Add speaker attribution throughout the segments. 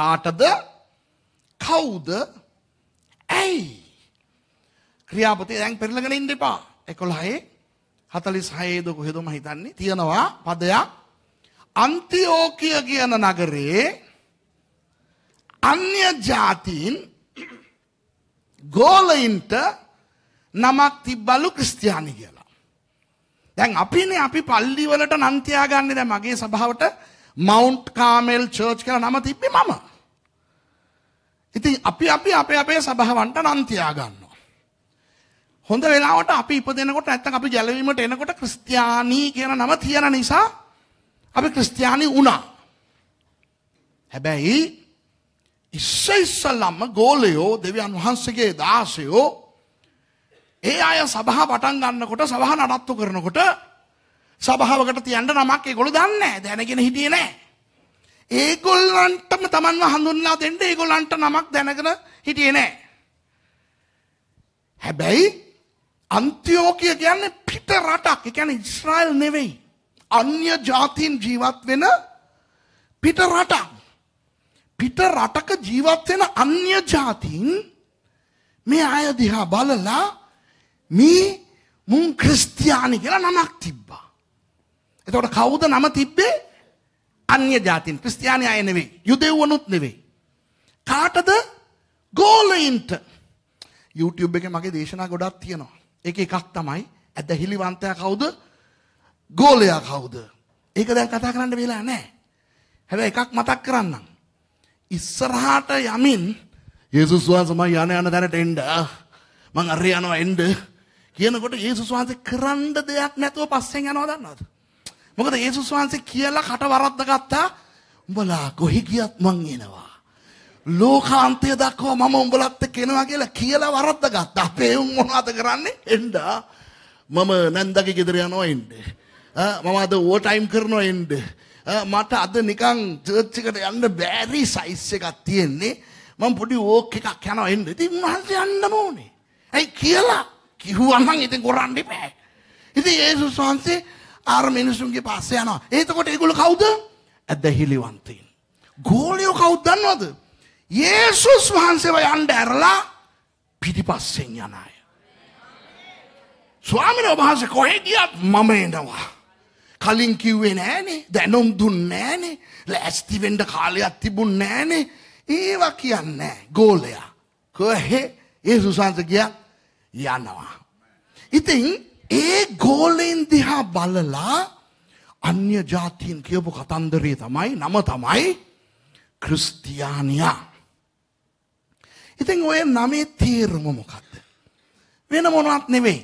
Speaker 1: කාටද කවුද ඇයි ක්‍රියාපති දැන් පෙරලගෙන ඉන්න එපා 11 46 ද කොහෙද මම හිතන්නේ තියනවා පදයක් අන්තිෝකිය කියන නගරේ අන්‍ය ජාතීන් ගෝලයින්ට නමක් තිබ්බලු ක්‍රිස්තියානි කියලා. දැන් අපිනේ අපි පල්ලි වලට නම් තියාගන්නේ දැන් මගේ සභාවට මවුන්ට් කාමෙල් චර්ච් කියලා නම තිබ්බේ මම. ඉතින් අපි අපි අපේ අපේ සබහවන්ට නම් තියාගන්නවා. හොඳ වෙලාවට අපි ඉපදෙනකොට නැත්තම් අපි ජලවීමට එනකොට ක්‍රිස්තියානි කියන නම තියන නිසා අපි ක්‍රිස්තියානි වුණා. හැබැයි ඉස්ස ඉස්සලම ගෝලයෝ දෙවියන් වහන්සේගේ දාසයෝ ඒ අය සභහ පටන් ගන්නකොට සභහ නඩත්තු කරනකොට සභාවකට තියන්න නමක් ඒගොල්ලෝ දන්නේ නැහැ දැනගෙන හිටියේ නැහැ ඒගොල්ලන්ටම තමන්ව හඳුන්ලා දෙන්න ඒගොල්ලන්ට නමක් දැනගෙන හිටියේ නෑ. හැබැයි අන්තිෝකිය කියන්නේ පිට රටක්. ඒ කියන්නේ ඉස්රායල් නෙවෙයි. අන්‍ය ජාතීන් ජීවත් වෙන පිට රටක්. පිට රටක ජීවත් වෙන අන්‍ය ජාතීන් මේ අය දිහා බලලා මේ මුන් ක්‍රිස්තියානි කියලා නමක් තිබ්බා. එතකොට කවුද නම තිබ්බේ? අන්‍ය ජාතින් ක්‍රිස්තියානි අය නෙවෙයි යුදෙව්වනුත් නෙවෙයි. කාටද ගෝලයින්ට YouTube එක මගේ දේශනා ගොඩක් තියෙනවා. ඒක එකක් තමයි ඇදහිලිවන්තයා කවුද ගෝලයා කවුද. ඒක දැන් කතා කරන්න වෙලා නෑ. හැබැ එකක් මතක් කරන්නම්. ඉස්සරහාට යමින් ඒසුස් වහන්සමයි යන යන දැනට එන්ඩ මං අරය යනවා එන්ඩ කියනකොට ඒසුස් වහන්සේ කරන්න දෙයක් නැතුව පස්සෙන් යනවා දන්නවද. මොකද යේසුස් වහන්සේ කියලා කට වරද්ද ගත්තා උඹලා කොහි ගියත් මං එනවා. ලෝකාන්තය දක්වා මම උඹලත් එක්ක එනවා කියලා කියලා වරද්ද ගත්තා. අපේ උන් මොනවද කරන්නේ? එන්නා මම නැන්දගේ ගෙදර යනවා එන්නේ. මම අද ඕ ටයිම් කරනවා එන්නේ. මට අද නිකන් චර්ච් එකට යන්න බැරි සයිස් එකක් තියෙන්නේ. මම පොඩි වෝක් එකක් යනවා එන්නේ. ඉතින් උන්වහන්සේ යන්න ඕනේ. ඇයි කියලා කිව්වා නම් ඉතින් කරන්න බෑ. ඉතින් යේසුස් වහන්සේ අර මිනිසුන්ගේ පස්ස යනවා. එතකොට ඒගොල්ලෝ කවුද? ඇදහිලිවන්තයින්. ගෝලියෝ කවුද දන්නවද? යේසුස් වහන්සේව යන්න ඇරලා පිටිපස්සෙන් යන අය. ස්වාමීන් වහන්සේ කොහෙ ගියත් මම එනවා. කලින් කිව්වේ නෑනේ දැනුම් දුන්නේ නෑනේ ලෑස්ති වෙන්න කාලයක් තිබුණ නෑනේ ඒවා කියන්නේ ගෝලයා කොහෙ යේසුස් වහන්සේ ගියා යනවා. ඉතින් ඒ ගෝලෙන් දිහා බලලා අන්‍ය ජාතින් කියපු කතන්දරේ තමයි නම තමයි ක්‍රිස්තියානියා. ඉතින් ඔය නමේ තේරුම මොකක්ද. වෙන මොනවත් නෙවෙයි.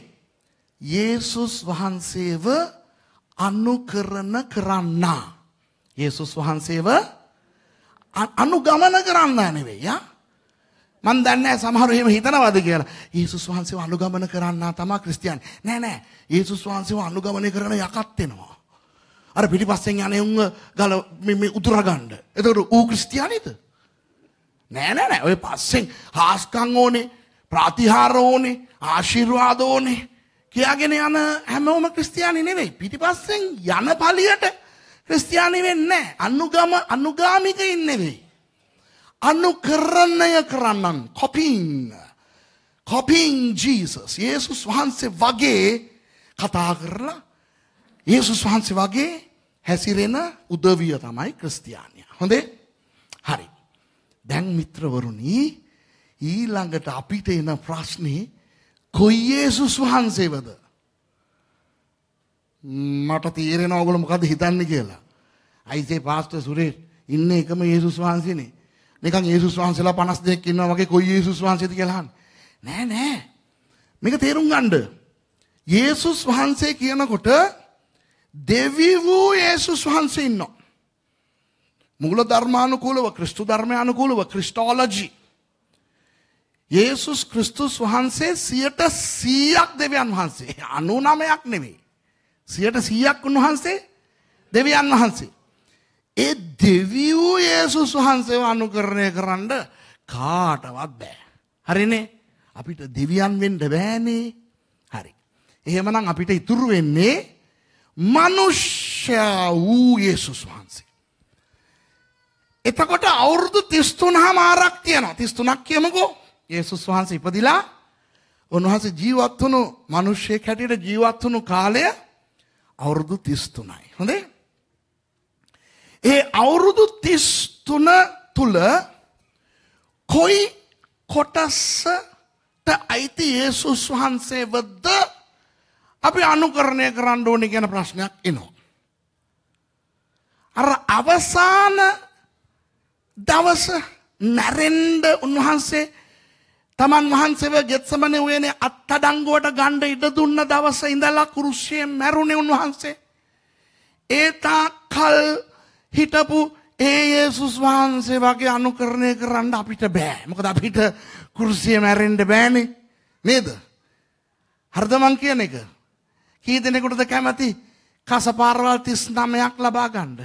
Speaker 1: යේසුස් වහන්සේව අනුකරන කරන්නා. යේසුස් වහන්සේව අනුගමන කරන්න නෙවෙයි යා මන් දන්නේ සමහර එහෙම හිතනවාද කියලා. යේසුස් වහන්සේව අනුගමන කරන්නා තමයි ක්‍රිස්තියානි. නෑ නෑ. යේසුස් වහන්සේව අනුගමනය කරන යකත් වෙනවා. අර පිටිපස්සෙන් යන උන්ව ගල මේ උතුර ගන්න. එතකොට ඌ ක්‍රිස්තියානිද? නෑ නෑ නෑ. ඔය පස්සෙන් හාස්කම් ඕනේ, ප්‍රතිහාර ඕනේ, ආශිර්වාද ඕනේ. කියාගෙන යන හැමෝම ක්‍රිස්තියානි නෙවෙයි. පිටිපස්සෙන් යන පළියට ක්‍රිස්තියානි වෙන්නේ නෑ. අනුගම අනුගාමිකයින් නෙවෙයි. අනුකරණය කරන්නන් කොපින් කොපින් ජීසස් ඒසුස් වහන්සේ වගේ කතා කරලා ඒසුස් වහන්සේ වගේ හැසිරෙන උදවිය තමයි ක්‍රස්තියානය හොඳේ හරි දැන් මිත්‍රවරුණී ඊළඟට අපිට එන ප්‍රශ්නේ කොයි ඒසුස් වහන්සේවද මට තේරෙන ඔගොලො මොකද හිතන්නේ කියලා අයිසේ පාස්ට සුරේ ඉන්න එකම ඒසුස් වහන්සේනේ නිකන් යේසුස් වහන්සේලා 52ක් ඉන්නවා වගේ කොයි යේසුස් වහන්සේද කියලා නෑ නෑ. මේක තේරුම් ගන්න. යේසුස් වහන්සේ කියනකොට දෙවි වූ යේසුස් වහන්සේ ඉන්නවා. මූල ධර්මානුකූලව ක්‍රිස්තු ධර්මානුකූලව ක්‍රිස්ටෝලොජි යේසුස් ක්‍රිස්තුස් වහන්සේ 100%ක් දෙවියන් වහන්සේ 99ක් නෙමෙයි 100%ක් උන්වහන්සේ දෙවියන් වහන්සේ ඒ දෙවියූ යේසුස් වහන්සේව අනුකරණය කරන්න කාටවත් බෑ. හරිනේ අපිට දෙවියන් වෙන්න බෑනේ. හරි. එහෙමනම් අපිට ඉතුරු වෙන්නේ මනුෂ්‍ය වූ යේසුස් වහන්සේ. එතකොට අවුරුදු 33 මාරක් තියෙනවා. 33ක් කියමුකෝ. යේසුස් වහන්සේ ඉපදිලා උන්වහන්සේ ජීවත් වුණු මිනිස්සෙක් හැටියට ජීවත් වුණු කාලය අවුරුදු 33යි. හොඳේ? ඒ අවුරුදු 33 තුල කොයි කොටසට අයිති යේසුස් වහන්සේවද අපි අනුකරණය කරන්න ඕනේ කියන ප්‍රශ්නයක් එනවා. අර අවසාන දවස නැරෙන්න උන්වහන්සේ තමන් වහන්සේව ගෙත්සමනේ උයනේ අත්අඩංගුවට ගන්න ඉඩ දුන්න දවසේ ඉඳලා කුරුසියෙන් මැරුණේ උන්වහන්සේ. ඒ තාක්කල් හිටපු ඒ යේසුස් වහන්සේ වගේ අනුකරණය කරන්න අපිට බෑ. මොකද අපිට කුරුසිය මැරෙන්න බෑනේ. නේද? හරිද මං කියන එක? කී දෙනෙකුටද කැමති කසපාරවල් 39ක් ලබා ගන්න?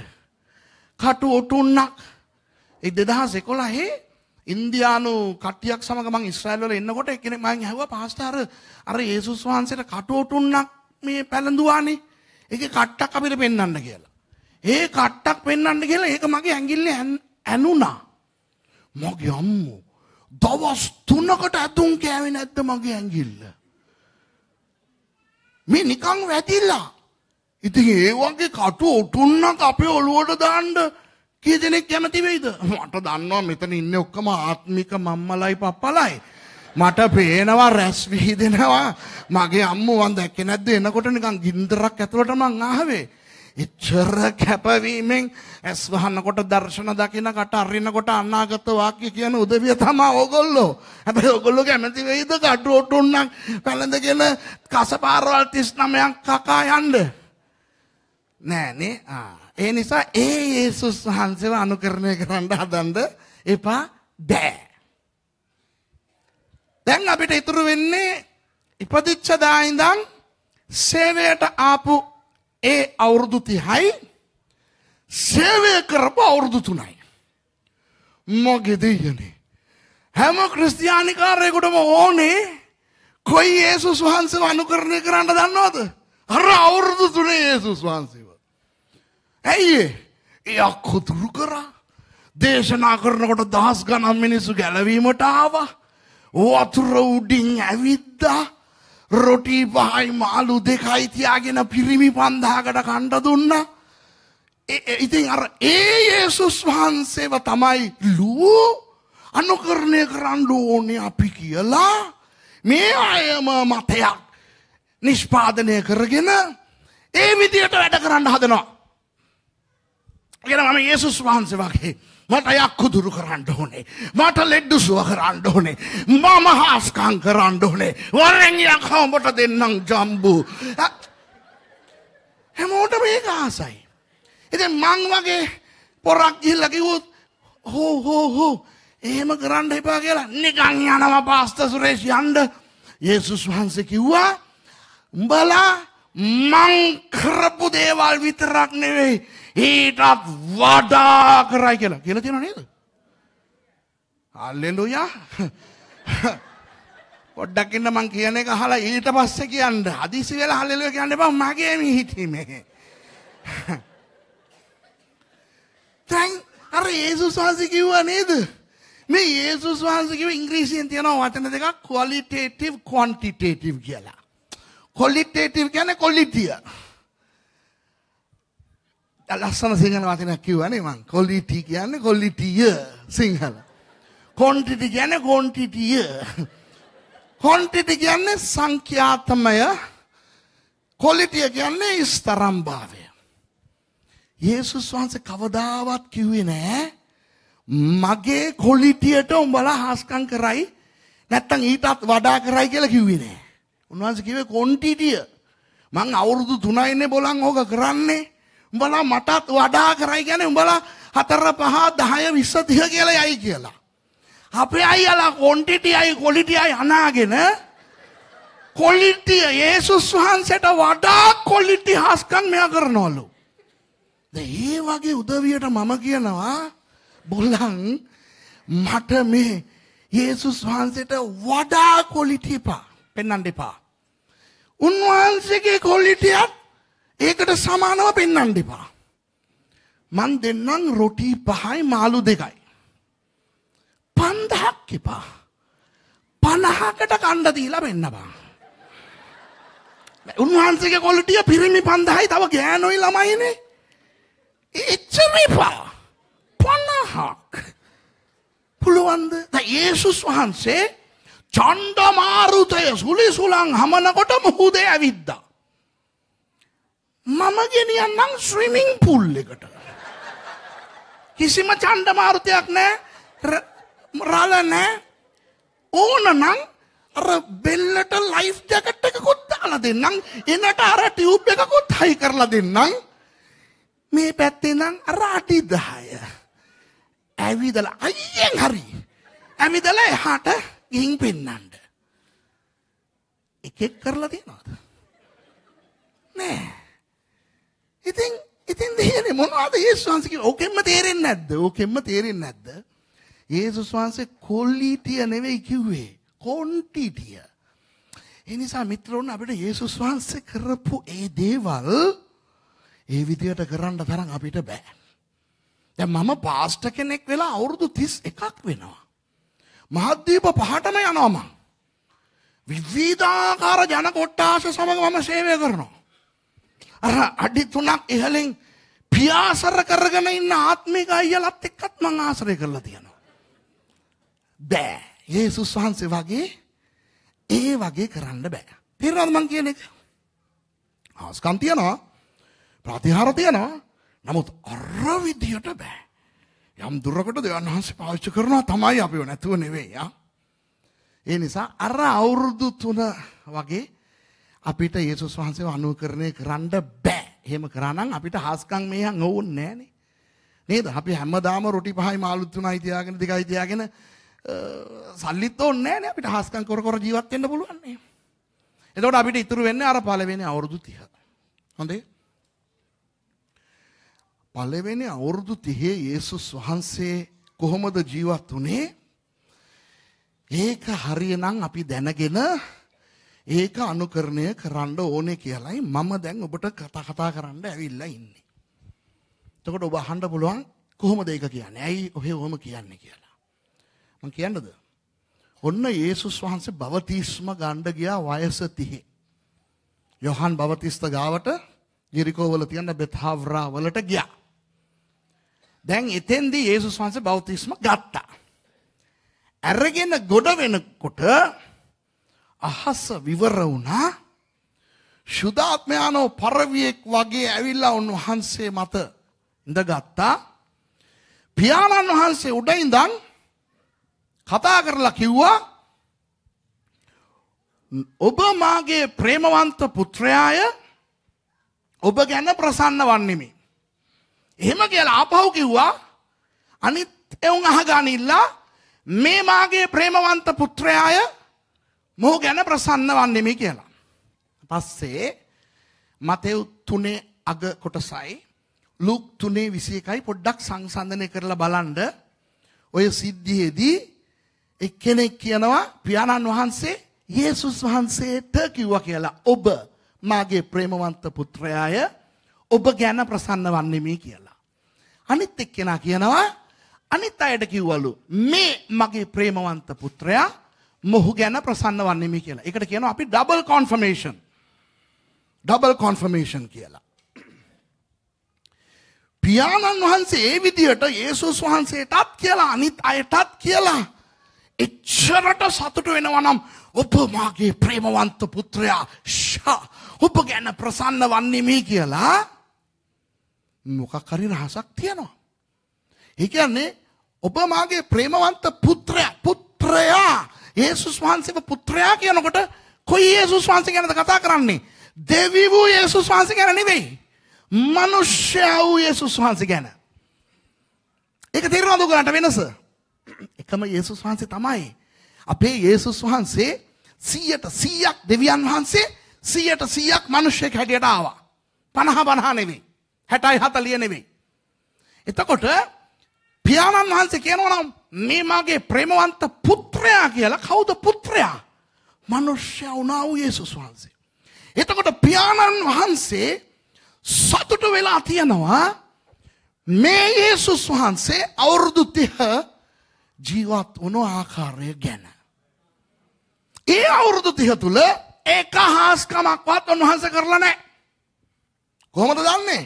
Speaker 1: කටු ඔටුන්නක් ඒ 2011 ඉන්දියානු කට්ටියක් සමග මං ඉස්රායල් වල එන්නකොට එක්කෙනෙක් මං ඇහුවා පාස්ටර් අර අර යේසුස් වහන්සේට කටු ඔටුන්නක් මේ පැලඳුවානේ. ඒකේ කට්ටක් අපිට පෙන්වන්න කියලා. ඒ කට්ටක් පෙන්වන්න කියලා ඒක මගේ ඇඟිල්ලේ ඇනුණා. මගේ අම්මෝ දවස් 3කට ඇතුන් කෑවේ නැද්ද මගේ ඇඟිල්ල? මේ නිකන් වැදිලා. ඉතින් ඒ වගේ කටු උටුන්නක් අපේ ඔළුවට දාන්න කී දෙනෙක් කැමති වෙයිද? මට දන්නවා මෙතන ඉන්නේ ඔක්කොම ආත්මික මම්මලයි පප්පලයි. මට පේනවා රැස් විහිදෙනවා. මගේ අම්මෝ වන් දැක්කේ නැද්ද? එනකොට නිකන් ගින්දරක් ඇතුළට මං ආවේ. එච්චර කැපවීමෙන් ඇස් වහන්නකොට දර්ශන දකිනකට අරිනකොට අනාගත වාක්‍ය කියන උදවිය තමයි ඕගොල්ලෝ. හැබැයි ඕගොල්ලෝ කැමති වෙයිද කඩු ඔටුන්නක් පැලඳගෙන කසපාරවල් 39ක් කකා යන්න? නෑනේ. ආ. ඒ නිසා ඒ යේසුස් වහන්සේව අනුකරණය කරන්න හදන්න එපා බෑ. දැන් අපිට ඉතුරු වෙන්නේ ඉපදිච්ච දා ඉඳන් සේවයට ආපු ඒ අවුරුදු තිහයි සේවය කරපු අවුරුදු තුනයි. මගේ දෙයනේ. හැම ක්‍රස්තියානිකාරයකුටම ඕනේ කොයි ඒසුස් වහන්සේ අනුකරණය කරන්න දන්නවද. අර අවුරුදු තුනේ ඒසුස් වහන්සේව. ඇයිඒ ඒ අක්හු තුරු කරා දේශනා කරනකොට දහස් ගනම් මිනිස්සු ගැලවීමට ආවා. වතුර උඩින් ඇවිද්දා රොටී පහයි මාළු දෙකයි තියාගෙන පිරිමි පන්දාකට කණ්ඩ දුන්න. ඉතින් අර ඒ ඒසුස් වහන්සේව තමයි ලූ අනුකරණය කරන්න ඕනේ අපි කියලා මේ අයම මතයක් නිෂ්පාදනය කරගෙන ඒ විදියට වැඩ කරන්න හදනවා. ගෙන මම ඒසුස් වහන්සේ වගේ මට යක්කු දුරු කරන්න ඕනේ. මට ලෙඩ්ඩු සුව කරන්න ඕනේ. මම හාස්කම් කරන්න ඕනේ. වරෙන් යකා උඹට දෙන්නම් ජම්බු. හැමෝට මේක ආසයි. ඉතින් මං වගේ පොරක් ගිහිල්ලා කිව්වොත් හෝ හෝ හෝ එහෙම කරන්න එපා කියලා නිකන් යනවා පාස්ත සුරේෂ් යන්න. යේසුස් වහන්සේ කිව්වා උඹලා මං කරපු දේවල් විතරක් නෙවෙයි ඊටත් වඩා කරයි කියලා කියල තියෙන නේද. අල්ලෙලුයා පොඩ්ඩක්ඉන්න මං කියන එක හලා ඊට පස්ස කියන්න හදිසි වෙලා හල්ලෙලුව කියන්න බ මගේ හිටීමේ. තැන් අර ඒසුස් වහන්සි කිව්ව නේද. මේ ඒසුස් වහන්සකිව ඉංග්‍රීසියෙන් තියෙනවා වචන දෙක කොලිටේටව් කොන්ටිටේටව් කියලා. කොලිටේටව් ගැන කොලිටිය. ලස්සන සිංහල වචනයක් කිව්වනේ මං. quality කියන්නේ quality සිංහල. quantity කියන්නේ quantity. quantity කියන්නේ සංඛ්‍යාතමය. quality කියන්නේ ස්තරම්භාවය. යේසුස් වහන්සේ කවදාවත් කිව්වේ නෑ මගේ කොලිටියට උඹලා හාස්කම් කරයි නැත්තම් ඊටත් වඩා කරයි කියලා කිව්වේ නෑ. උන්වහන්සේ කිව්වේ කොන්ටිටිය. මං අවුරුදු 3යිනේ බොලන් ඕක කරන්නේ. උඹලා මටත් වඩා කරයි කියන්නේ උඹලා හතර පහ 10 20 30 කියලා යයි කියලා. අපේ අයියලා ක්වොන්ටිටියයි ක්වොලිටියයි අනාගෙන ක්වොලිටිය යේසුස් වහන්සේට වඩා ක්වොලිටි හස්කම් මෙයා කරනවලු. දැන් ඒ වගේ උදවියට මම කියනවා බොලන් මට මේ යේසුස් වහන්සේට වඩා ක්වොලිටි පා පෙන්වන්න දෙපා. උන්වහන්සේගේ ක්වොලිටියක් ඒකට සමානව පෙන්වන්න එපා. මං දෙන්නම් රොටි පහයි මාළු දෙකයි. 5000ක් එපා. 50කට කණ්ඩ දීලා වෙන්නවා. උන්වහන්සේගේ කොලිටිය පිරිමි 5000යි තව ගෑනොයි ළමයිනේ. එච්චර එපා. 50ක්. පුළුවන්ද? යේසුස් වහන්සේ චණ්ඩමාරුතය සුලි සුලං හමනකොට මුහුදේ ඇවිද්දා. මම ගෙනියන්නම් ස්විමිං පුල් එකට. කිසිම චණ්ඩ මාරුතයක් නෑ රල නෑ ඕන නම් අර බෙල්ලට ලයිෆ් ජැකට් එකකුත් දාලා දෙන්නම් එනට අර ටියුබ් එකකුත් හයි කරලා දෙන්නම් මේ පැත්තේ නම් අර අටි 10 ඇවිදලා අයියෙන් හරි ඇවිදලා එහාට ගිහින් පෙන්නන්න එකෙක් කරලා තියනවද නෑ ඉතින් ඉතින් තියෙන්නේ මොනවද යේසුස් වහන්සේ කිව්වේ? ඕකෙන්ම තේරෙන්නේ නැද්ද? ඕකෙන්ම තේරෙන්නේ නැද්ද? යේසුස් වහන්සේ කොල්ලීටිය නෙවෙයි කිව්වේ. කොන්ටිටිය. ඒ නිසා මිත්‍රෝන් අපිට යේසුස් වහන්සේ කරපු ඒ දේවල් ඒ විදිහට කරන්න තරම් අපිට බෑ. දැන් මම පාස්ටර් කෙනෙක් වෙලා අවුරුදු 31ක් වෙනවා. මහද්දීප පහටම යනවා මං. විවිධාකාර ජන කොට්ටාස සමග මම සේවය කරනවා. අර අඩි තුනක් ඉහලින් පියාසර කරගෙන ඉන්න ආත්මික අයියලත් එක්කත් මං ආශ්‍රය කරලා තියෙනවා. බෑ. යේසුස් වහන්සේ වගේ ඒ වගේ කරන්න බෑ. තේරෙනවද මං කියන එක? ආස්කම් තියනවා. ප්‍රතිහාර තියනවා. නමුත් අර විදියට බෑ. යම් දුරකට දෙවන් වහන්සේ පාවිච්චි කරනවා තමයි අපිව නැතුව නෙවෙයි. ඒ නිසා අර අවුරුදු තුන වගේ අපිට යේසුස් වහන්සේව අනුකරණය කරන්න බෑ. එහෙම කරානම් අපිට හාස්කම් මේහන් ඕන්නේ නෑනේ. නේද? අපි හැමදාම රොටි පහයි මාළු තුනයි තියාගෙන දෙකයි තියාගෙන සල්ලිත් ඕන්නේ නෑනේ අපිට හාස්කම් කර කර ජීවත් වෙන්න පුළුවන් නේ. එතකොට අපිට ඉතුරු වෙන්නේ අර පළවෙනි අවුරුදු 30. හොඳේ? පළවෙනි අවුරුදු 30 යේසුස් වහන්සේ කොහොමද ජීවත් වුනේ? ඒක හරියනම් අපි දැනගෙන ඒක අනුකරණය කරන්න ඕනේ කියලයි මම දැන් ඔබට කතා කරන්න ඇවිල්ලා ඉන්නේ. එතකොට ඔබ අහන්න පුළුවන් කොහොමද ඒක කියන්නේ? ඇයි ඔහෙ ඔහොම කියන්නේ කියලා. මම කියන්නද? ඔන්න යේසුස් වහන්සේ බවතිස්ම ගණ්ඩ ගියා වයස 30. යොහන් බවතිස්ත ගාවට ජෙරිකෝවල තියෙන බෙතාව්‍රා වලට ගියා. දැන් එතෙන්දී යේසුස් වහන්සේ බවතිස්ම ගත්තා. අරගෙන ගොඩ වෙනකොට අහස විවර වුණා ශුද්ධාත්මයානෝ පරවියෙක් වගේ ඇවිල්ලා උන්වහන්සේ මත ඉඳගත්තා පියාණන් වහන්සේ උඩ ඉඳන් කතා කරලා කිව්වා ඔබ මාගේ ප්‍රේමවන්ත පුත්‍රයාය ඔබ ගැන ප්‍රසන්න වන්නෙමි. එහෙම කියලා ආපහු කිව්වා අනිත් එවුන් අහගනිල්ලා මේ මාගේ ප්‍රේමවන්ත පුත්‍රයාය මොහු ගැන ප්‍රසන්න වන්නෙමි කියලා. පස්සේ මතෙව් තුනේ අග කොටසයි ලුක් තුනේ විසි එකයි පොඩ්ඩක් සංසන්ධනය කරලා බලන්ඩ ඔය සිද්ධියේදී එක්කෙනෙක් කියනවා පියාණන් වහන්සේ යේසුස් වහන්සේට කිව්ව කියලා ඔබ මාගේ ප්‍රේමවන්ත පුත්‍රයාය ඔබ ගැන ප්‍රසන්න වන්නෙමි කියලා. අනිත් එක්කෙනා කියනවා අනිත් අයට කිව්වලු මේ මගේ ප්‍රේමවන්ත පුත්‍රයා මොහු ගැන ප්‍රසන්න වන්නෙමි කියලා. එකට කියනවා අපි ඩබල් කොන්ෆර්මේෂන්. ඩබල් කොන්ෆර්මේෂන් කියලා. පියාණන් වහන්සේ ඒ විදිහට යේසුස් වහන්සේටත් කියලා අනිත් අයටත් කියලා එච්චරට සතුට වෙනවා නම් ඔබ මාගේ ප්‍රේමවන්ත පුත්‍රයා ෂා ඔබ ගැන ප්‍රසන්න වන්නෙමි කියලා මොකක් හරි රහසක් තියෙනවා. ඒ කියන්නේ ඔබ මාගේ ප්‍රේමවන්ත පුත්‍රයා පුත්‍රයා යේසුස් වහන්සේව පුත්‍රයා කියනකොට කොයි යේසුස් වහන්සේ ගැනද කතා කරන්නේ? දෙවි වූ යේසුස් වහන්සේ ගැන නෙවෙයි. මනුෂ්‍යයා වූ යේසුස් වහන්සේ ගැන. ඒක තේරෙනවද ඔයගලන්ට වෙනස? එකම යේසුස් වහන්සේ තමයි. අපේ යේසුස් වහන්සේ 100ට 100ක් දෙවියන් වහන්සේ 100ට 100ක් මිනිස්සෙක් හැටියට ආවා. 50 50 නෙවෙයි. 60යි 40 නෙවෙයි. එතකොට පියාණන් වහන්සේ කියනවා නම් මේ මගේ ප්‍රේමවන්ත පුත්‍රයා කියලා කවුද පුත්‍රයා? මනුෂ්‍යයා වුණා වූ යේසුස් වහන්සේ. එතකොට පියාණන් වහන්සේ සතුට වෙලා තියනවා මේ යේසුස් වහන්සේ අවුරුදු 30 ජීවත් වුණු ආකාරය ගැන. ඒ අවුරුදු 30 තුල එක හාස්කමක්වත් උන්වහන්සේ කරලා නැහැ. කොහොමද දන්නේ?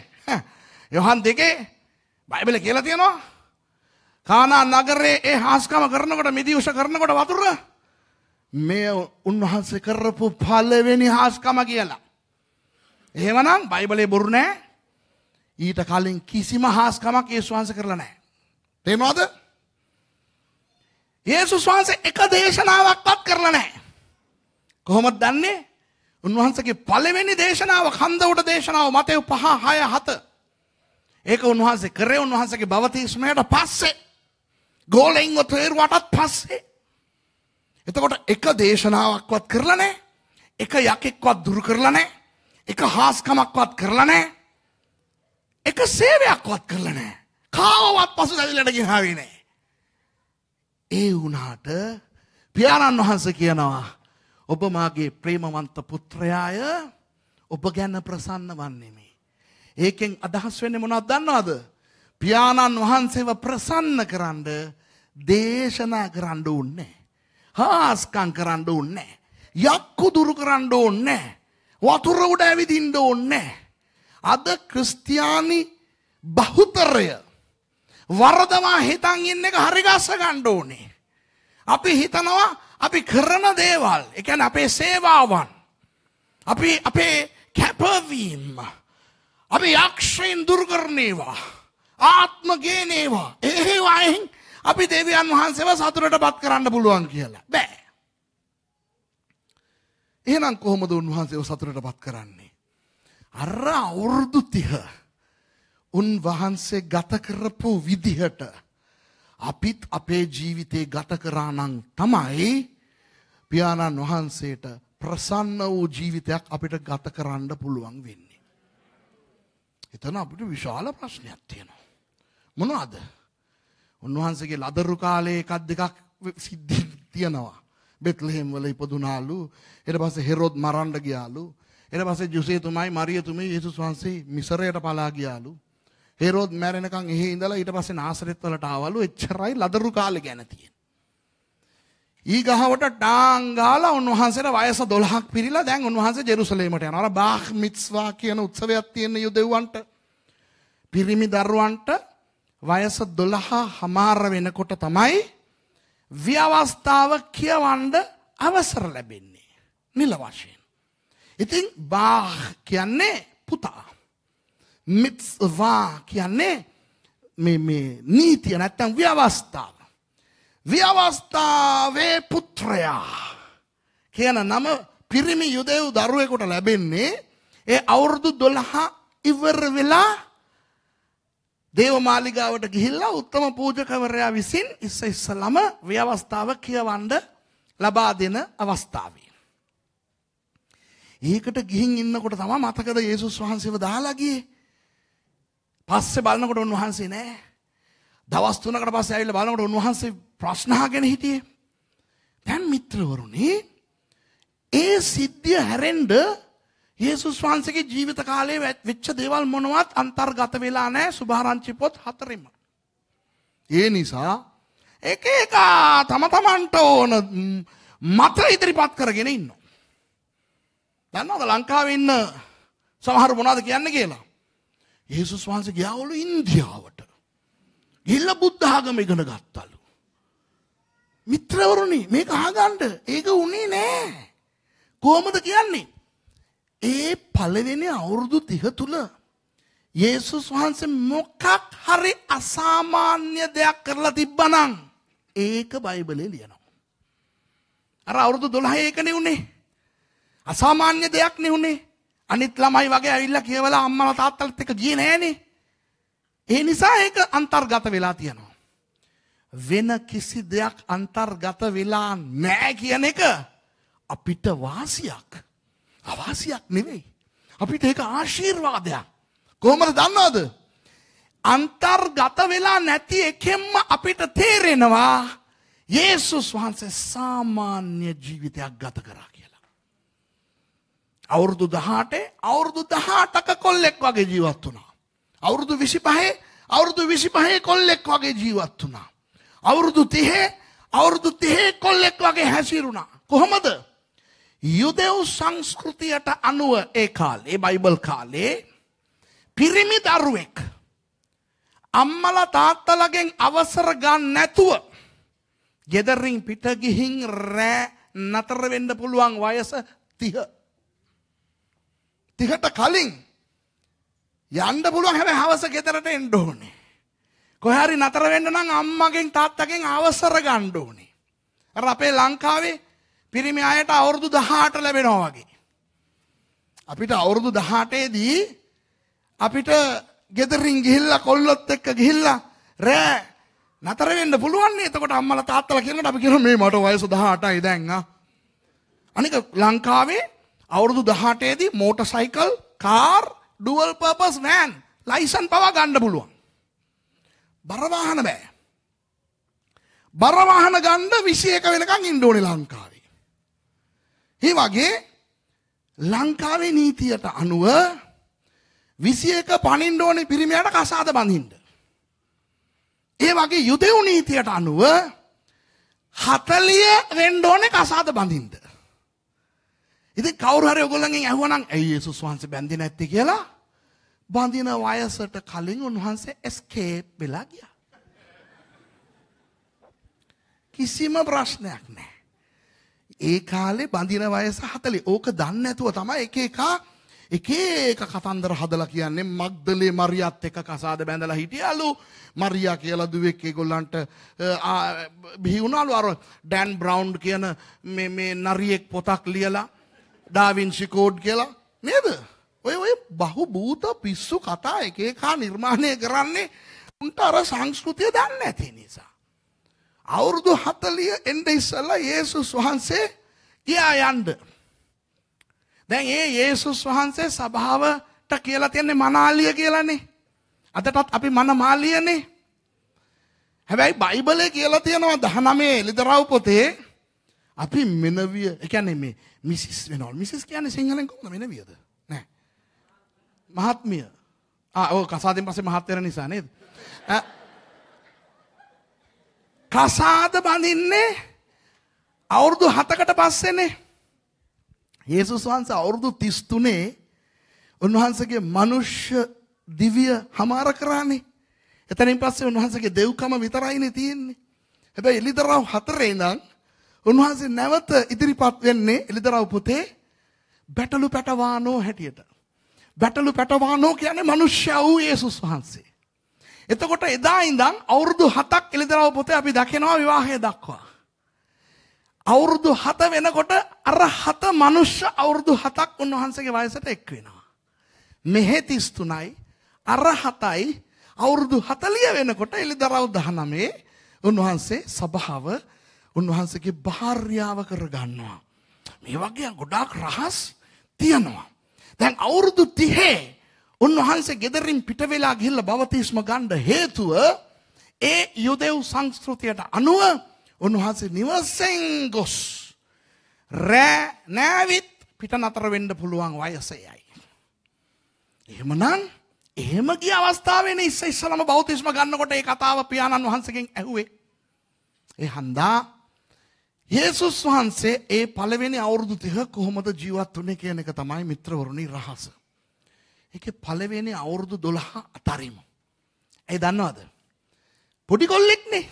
Speaker 1: යොහන් දෙකේ බයිබලේ කියලා තියෙනවා කානා නගරේ ඒ හාස්කම කරනකොට මිදිවුෂ කරනකොට වතුර මේ උන්වහන්සේ කරපු පළවෙනි හාස්කම කියලා. එහෙමනම් බයිබලේ බොරු නෑ. ඊට කලින් කිසිම හාස්කමක් යේසුස් වහන්සේ කරලා නෑ. තේරෙනවද? යේසුස් වහන්සේ එක දේශනාවක්වත් කරලා නෑ. කොහොමද දන්නේ? උන්වහන්සේගේ පළවෙනි දේශනාව කන්ද උඩ දේශනාව මතේ 5 6 7. ඒක උන්වහන්සේ කරේ උන්වහන්සේගේ බවතිස්මයට පස්සේ ගෝලෙන්ව තේරුවටත් පස්සේ. එතකොට එක දේශනාවක්වත් කරලනෑ එක යකෙක්වත් දුරු කරලනෑ එක හාස්කමක්වත් කරලනෑ එක සේවයක්වත් කරලනෑ කාවවත් පසු දැදිලට ගෙනාවනේ. ඒ වුණාට පියාණන් වහන්ස කියනවා ඔබ මාගේ ප්‍රේමවන්ත පුත්‍රයාය ඔබ ගැන්න ප්‍රසන්න වන්නේෙමි. ඒකෙන් අදහස් වෙන්නේ මොනක් දන්නවාද පියාණන් වහන්සේව ප්‍රසන්න කරන්න දේශනා කරන්න ඕනේ. හාස්කම් කරන්න ඕනේ. යක්කු දුරු කරන්න ඕනේ. වතුර උඩ ඇවිදින්න ඕනේ. අද ක්‍රිස්තියානි බහුතරය වරදවා හිතන් ඉන්න එක හරි ගස්ස ගන්න ඕනේ. අපි හිතනවා අපි කරන දේවල්, ඒ කියන්නේ අපේ සේවාවන්, අපි අපේ කැපවීම, අපි යක්ෂයන් දුරු කරන්නේවා. ආත්ම ගේනේවා. ඒවායින් අපි දෙවියන් වහන්සේව සතුරට පත් කරන්න පුළුවන් කියලා. බෑ. එහෙනම් කොහොමද උන්වහන්සේව සතුරට පත් කරන්නේ? අර අවුරුදු 30 උන්වහන්සේ ගත කරපු විදිහට අපිත් අපේ ජීවිතේ ගත කරා නම් තමයි පියාණන් වහන්සේට ප්‍රසන්න වූ ජීවිතයක් අපිට ගත කරන්න පුළුවන් වෙන්නේ. එතන අපිට විශාල ප්‍රශ්නයක් තියෙනවා. මොනවද? උන්වහන්සේගේ ලදරු කාලේ එකක් දෙකක් සිද්ධි තියෙනවා. බෙත්ලෙහෙම් වල ඉපදුනාලු. ඊට පස්සේ හෙරොද් මරන්න ගියාලු. ඊට පස්සේ ජුසේතුමයි මරියතුමයි යේසුස් වහන්සේ මිසරයට පලා ගියාලු. හෙරොද් මැරෙනකන් එහෙ ඉඳලා ඊට පස්සේ නාසරෙත් වලට ආවලු. එච්චරයි ලදරු කාලේ ගැන තියෙන්නේ. ඊ ගහවට ඩාං ගාලා උන්වහන්සේට වයස 12ක් පිරීලා දැන් උන්වහන්සේ ජෙරුසලේමට යනවා. අර බාහ් මිත්ස්වා කියන උත්සවයක් තියෙන යුදෙව්වන්ට පිරිමි දරුවන්ට වයස 12 හමාර වෙනකොට තමයි ව්‍යවස්ථාව කියවන්න අවසර ලැබෙන්නේ නිල වශයෙන්. ඉතින් බාහ් කියන්නේ පුතා. මිත්වා කියන්නේ මේ මේ නීතිය නැත්තම් ව්‍යවස්ථාව. ව්‍යවස්ථාවේ පුත්‍රයා කියන නම පිරිමි යුදෙව් දරුවෙකුට ලැබෙන්නේ ඒ අවුරුදු 12 ඉවර වෙලා දේවමාලිගාවට ගිහිල්ලා උත්තම පූජකවරයා විසින් ඉස්ස ඉස්සලම ව්‍යවස්ථාව කියවන්න ලබා දෙන අවස්ථාවේ. ඒකට ගිහින් ඉන්නකොට තමයි මතකද යේසුස් වහන්සේව දාලා ගියේ. පස්සේ බලනකොට උන්වහන්සේ නෑ. දවස් තුනකට පස්සේ ආවිල්ලා බලනකොට උන්වහන්සේ ප්‍රශ්න අහගෙන හිටියේ. දැන් මිත්‍රවරුනි ඒ සිද්ධිය හැරෙන්න යේසුස් වහන්සේගේ ජීවිත කාලේ වෙච්ච දේවල් මොනවත් අන්තර්ගත වෙලා නැහැ සුභාරංචි පොත් හතරෙම. ඒ නිසා එක එක තම තමන්ට ඕන මත ඉදිරිපත් කරගෙන ඉන්නවා. දන්නවද ලංකාවේ ඉන්න සමහර මොනවද කියන්නේ කියලා? යේසුස් වහන්සේ ගියාවලු ඉන්දියාවට. ගිහිල්ලා බුද්ධ ආගම ඉගෙන ගත්තලු. මිත්‍රවරුනි මේක අහගන්න ඒක උනේ නෑ. කොහොමද කියන්නේ? ඒ පළවෙනි අවුරුදු තිහ තුල යේසුස් වහන්සේ මොකක් හරි අසාමාන්‍ය දෙයක් කරලා තිබ්බනම් ඒක බයිබලේ ලියනවා. අර අවුරුදු 12 ඒකනේ උනේ. අසාමාන්‍ය දෙයක් නේ උනේ. අනිත් ළමයි වගේ ඇවිල්ලා කියවලා අම්මලා තාත්තලාත් එක්ක ගියේ නෑනේ. ඒ නිසා ඒක අන්තර්ගත වෙලා තියෙනවා. වෙන කිසි දෙයක් අන්තර්ගත වෙලා නෑ කියන එක අපිට වාසියක්. අවාසියක් නෙවෙයි. අපිට ඒක ආශීර්වාදයක්. කොහොමද දන්නවද? අන්තර්ගත වෙලා නැති එකෙන්ම අපිට තේරෙනවා යේසුස් වහන්සේ සාමාන්‍ය ජීවිතයක් ගත කරා කියලා. අවුරුදු 18 අවුරුදු 18ක කොල්ලෙක් වගේ ජීවත් වුණා. අවුරුදු 25 අවුරුදු 25 කොල්ලෙක් වගේ ජීවත් වුණා. අවුරුදු 30 අවුරුදු 30 කොල්ලෙක් වගේ හැසිරුණා. කොහොමද? යුදෙව් සංස්කෘතියට අනුව ඒ කාලේ බයිබල් කාලේ පිරිමි දරුවෙක් අම්මල තාත්තලගෙන් අවසර ගන්න නැතුව ගෙදරින් පිට ගිහින් රෑ නතර වෙන්න පුළුවන් වයස 30 30ට කලින් යන්න පුළුවන් හැබැයි හවස ගෙදරට එන්න ඕනේ කොහේ හරි නතර වෙන්න නම් අම්මගෙන් තාත්තගෙන් අවසර ගන්න ඕනේ අර අපේ ලංකාවේ පිරිමි අයට අවුරුදු 18 ලැබෙනවා වගේ. අපිට අවුරුදු 18 දී අපිට ගෙදරින් ගිහිල්ලා කොල්ලොත් එක්ක ගිහිල්ලා රෑ නතර වෙන්න පුළුවන් නේ. එතකොට අම්මලා තාත්තලා කියනකොට අපි කියනවා මේ මට වයස 18යි දැන් ආ. අනික ලංකාවේ අවුරුදු 18 දී motor cycle, car, dual purpose van licence පවා ගන්න පුළුවන්. බර වාහන බෑ. බර වාහන ගන්න 21 වෙනකන් ඉන්න ඕනේ ලංකාවේ. ඒ වගේ ලංකාවේ නීතියට අනුව විසි එක පණින්ඩ ඕනේ පිරිමයට කසාද බඳින්ට. ඒ වගේ යුදෙව් නීතියට අනුව හතලිය වෙන්ඩෝනේ කසාද බඳින්ද. ඉති කවරහර ඔගොල්ලගෙන් ඇහුවනම් ඇයි යේසුස් වහන්සේ බැඳි නැත්ති කියලා බඳින වයසට කලින් උන්වහන්සේ එස්කේප් වෙලා ගිය. කිසිම ප්‍රශ්නයක් නෑ. ඒ කාලේ බඳින වයස 40. ඕක දන්නේ නැතුව තමයි එක එක එක එක කතන්දර හදලා කියන්නේ මග්දලේ මරියත් එක කසාද බැඳලා හිටියලු මරියා කියලා දුවෙක් ඒගොල්ලන්ට බිහි වුණාලු අර ඩෑන් බ්‍රවුන් කියන මේ මේ නරියෙක් පොතක් ලියලා ඩාවින්චි කෝඩ් කියලා නේද ඔය ඔය බහු භූත පිස්සු කතා එක එක නිර්මාණය කරන්නේ උන්ට අර සංස්කෘතිය දන්නේ නැති නිසා අවුරුදු 40 එnde ඉස්සලා යේසුස් වහන්සේ ගියා යන්න. දැන් ඒ යේසුස් වහන්සේ සභාවට කියලා තියන්නේ මනාලිය කියලානේ. අදටත් අපි මනමාලියනේ. හැබැයි බයිබලේ කියලා තියෙනවා 19 එලිදරව් පොතේ අපි මෙනවිය ඒ කියන්නේ මේ මිසිස් වෙනවා. මිසිස් කියන්නේ සිංහලෙන් කොහොමද මෙනවියද? නෑ. මහත්මිය. ආ ඔය කසාදෙන් පස්සේ මහත් වෙන නිසා නේද? කසාද බඳින්නේ අවුරුදු හතකට පස්සෙනේ. යේසුස් වහන්සේ අවුරුදු 33 උන්වහන්සේගේ මනුෂ්‍ය දිව්‍ය හමාර කරානේ. එතනින් පස්සේ උන්වහන්සේගේ දෙව්කම විතරයිනේ තියෙන්නේ. හැබැයි එලිදරව් හතරේ ඉඳන් උන්වහන්සේ නැවත ඉදිරිපත් වෙන්නේ එලිදරව් පුතේ බැටළු පැටවානෝ හැටියට. බැටළු පැටවානෝ කියන්නේ මනුෂ්‍ය වූ යේසුස් වහන්සේ. එතකොට එදා ඉඳන් අවුරුදු 7ක් එළිදරව් පොතේ අපි දකිනවා විවාහය දක්වා. අවුරුදු 7 වෙනකොට අර 7 මනුෂ්‍ය අවුරුදු 7ක් උන්වහන්සේගේ වයසට එක් වෙනවා. මෙහෙ 33යි අර 7යි අවුරුදු 40 වෙනකොට එළිදරව් 19 උන්වහන්සේ සභාව උන්වහන්සේගේ භාර්යාව කරගන්නවා. මේ වගේ ගොඩාක් රහස් තියෙනවා. දැන් අවුරුදු 30 උන්වහන්සේ gederin පිට වෙලා ගිහිල්ලා බවතිස්ම ගන්න හේතුව ඒ යුදෙව් සංස්කෘතියට අනුව උන්වහන්සේ නිවසෙන් ගොස් රෑ නෑවිත් පිට නතර වෙන්න පුළුවන් වයසයයි. එහෙමනම් එහෙම ගිය අවස්ථාවේනේ ඉස්ස ඉස්සලම බෞද්ධිස්ම ගන්නකොට ඒ කතාව පියාණන් වහන්සේගෙන් ඇහුවේ. ඒ හන්දා යේසුස් වහන්සේ ඒ පළවෙනි අවුරුදු 30 කොහොමද ජීවත් වුනේ කියන එක තමයි මිත්‍රවරුනි රහස. එක පලවෙනි අවුරුදු දොළහා අතරීම. ඇයි දන්නවාද. පොඩි කොල්ලෙක්නේ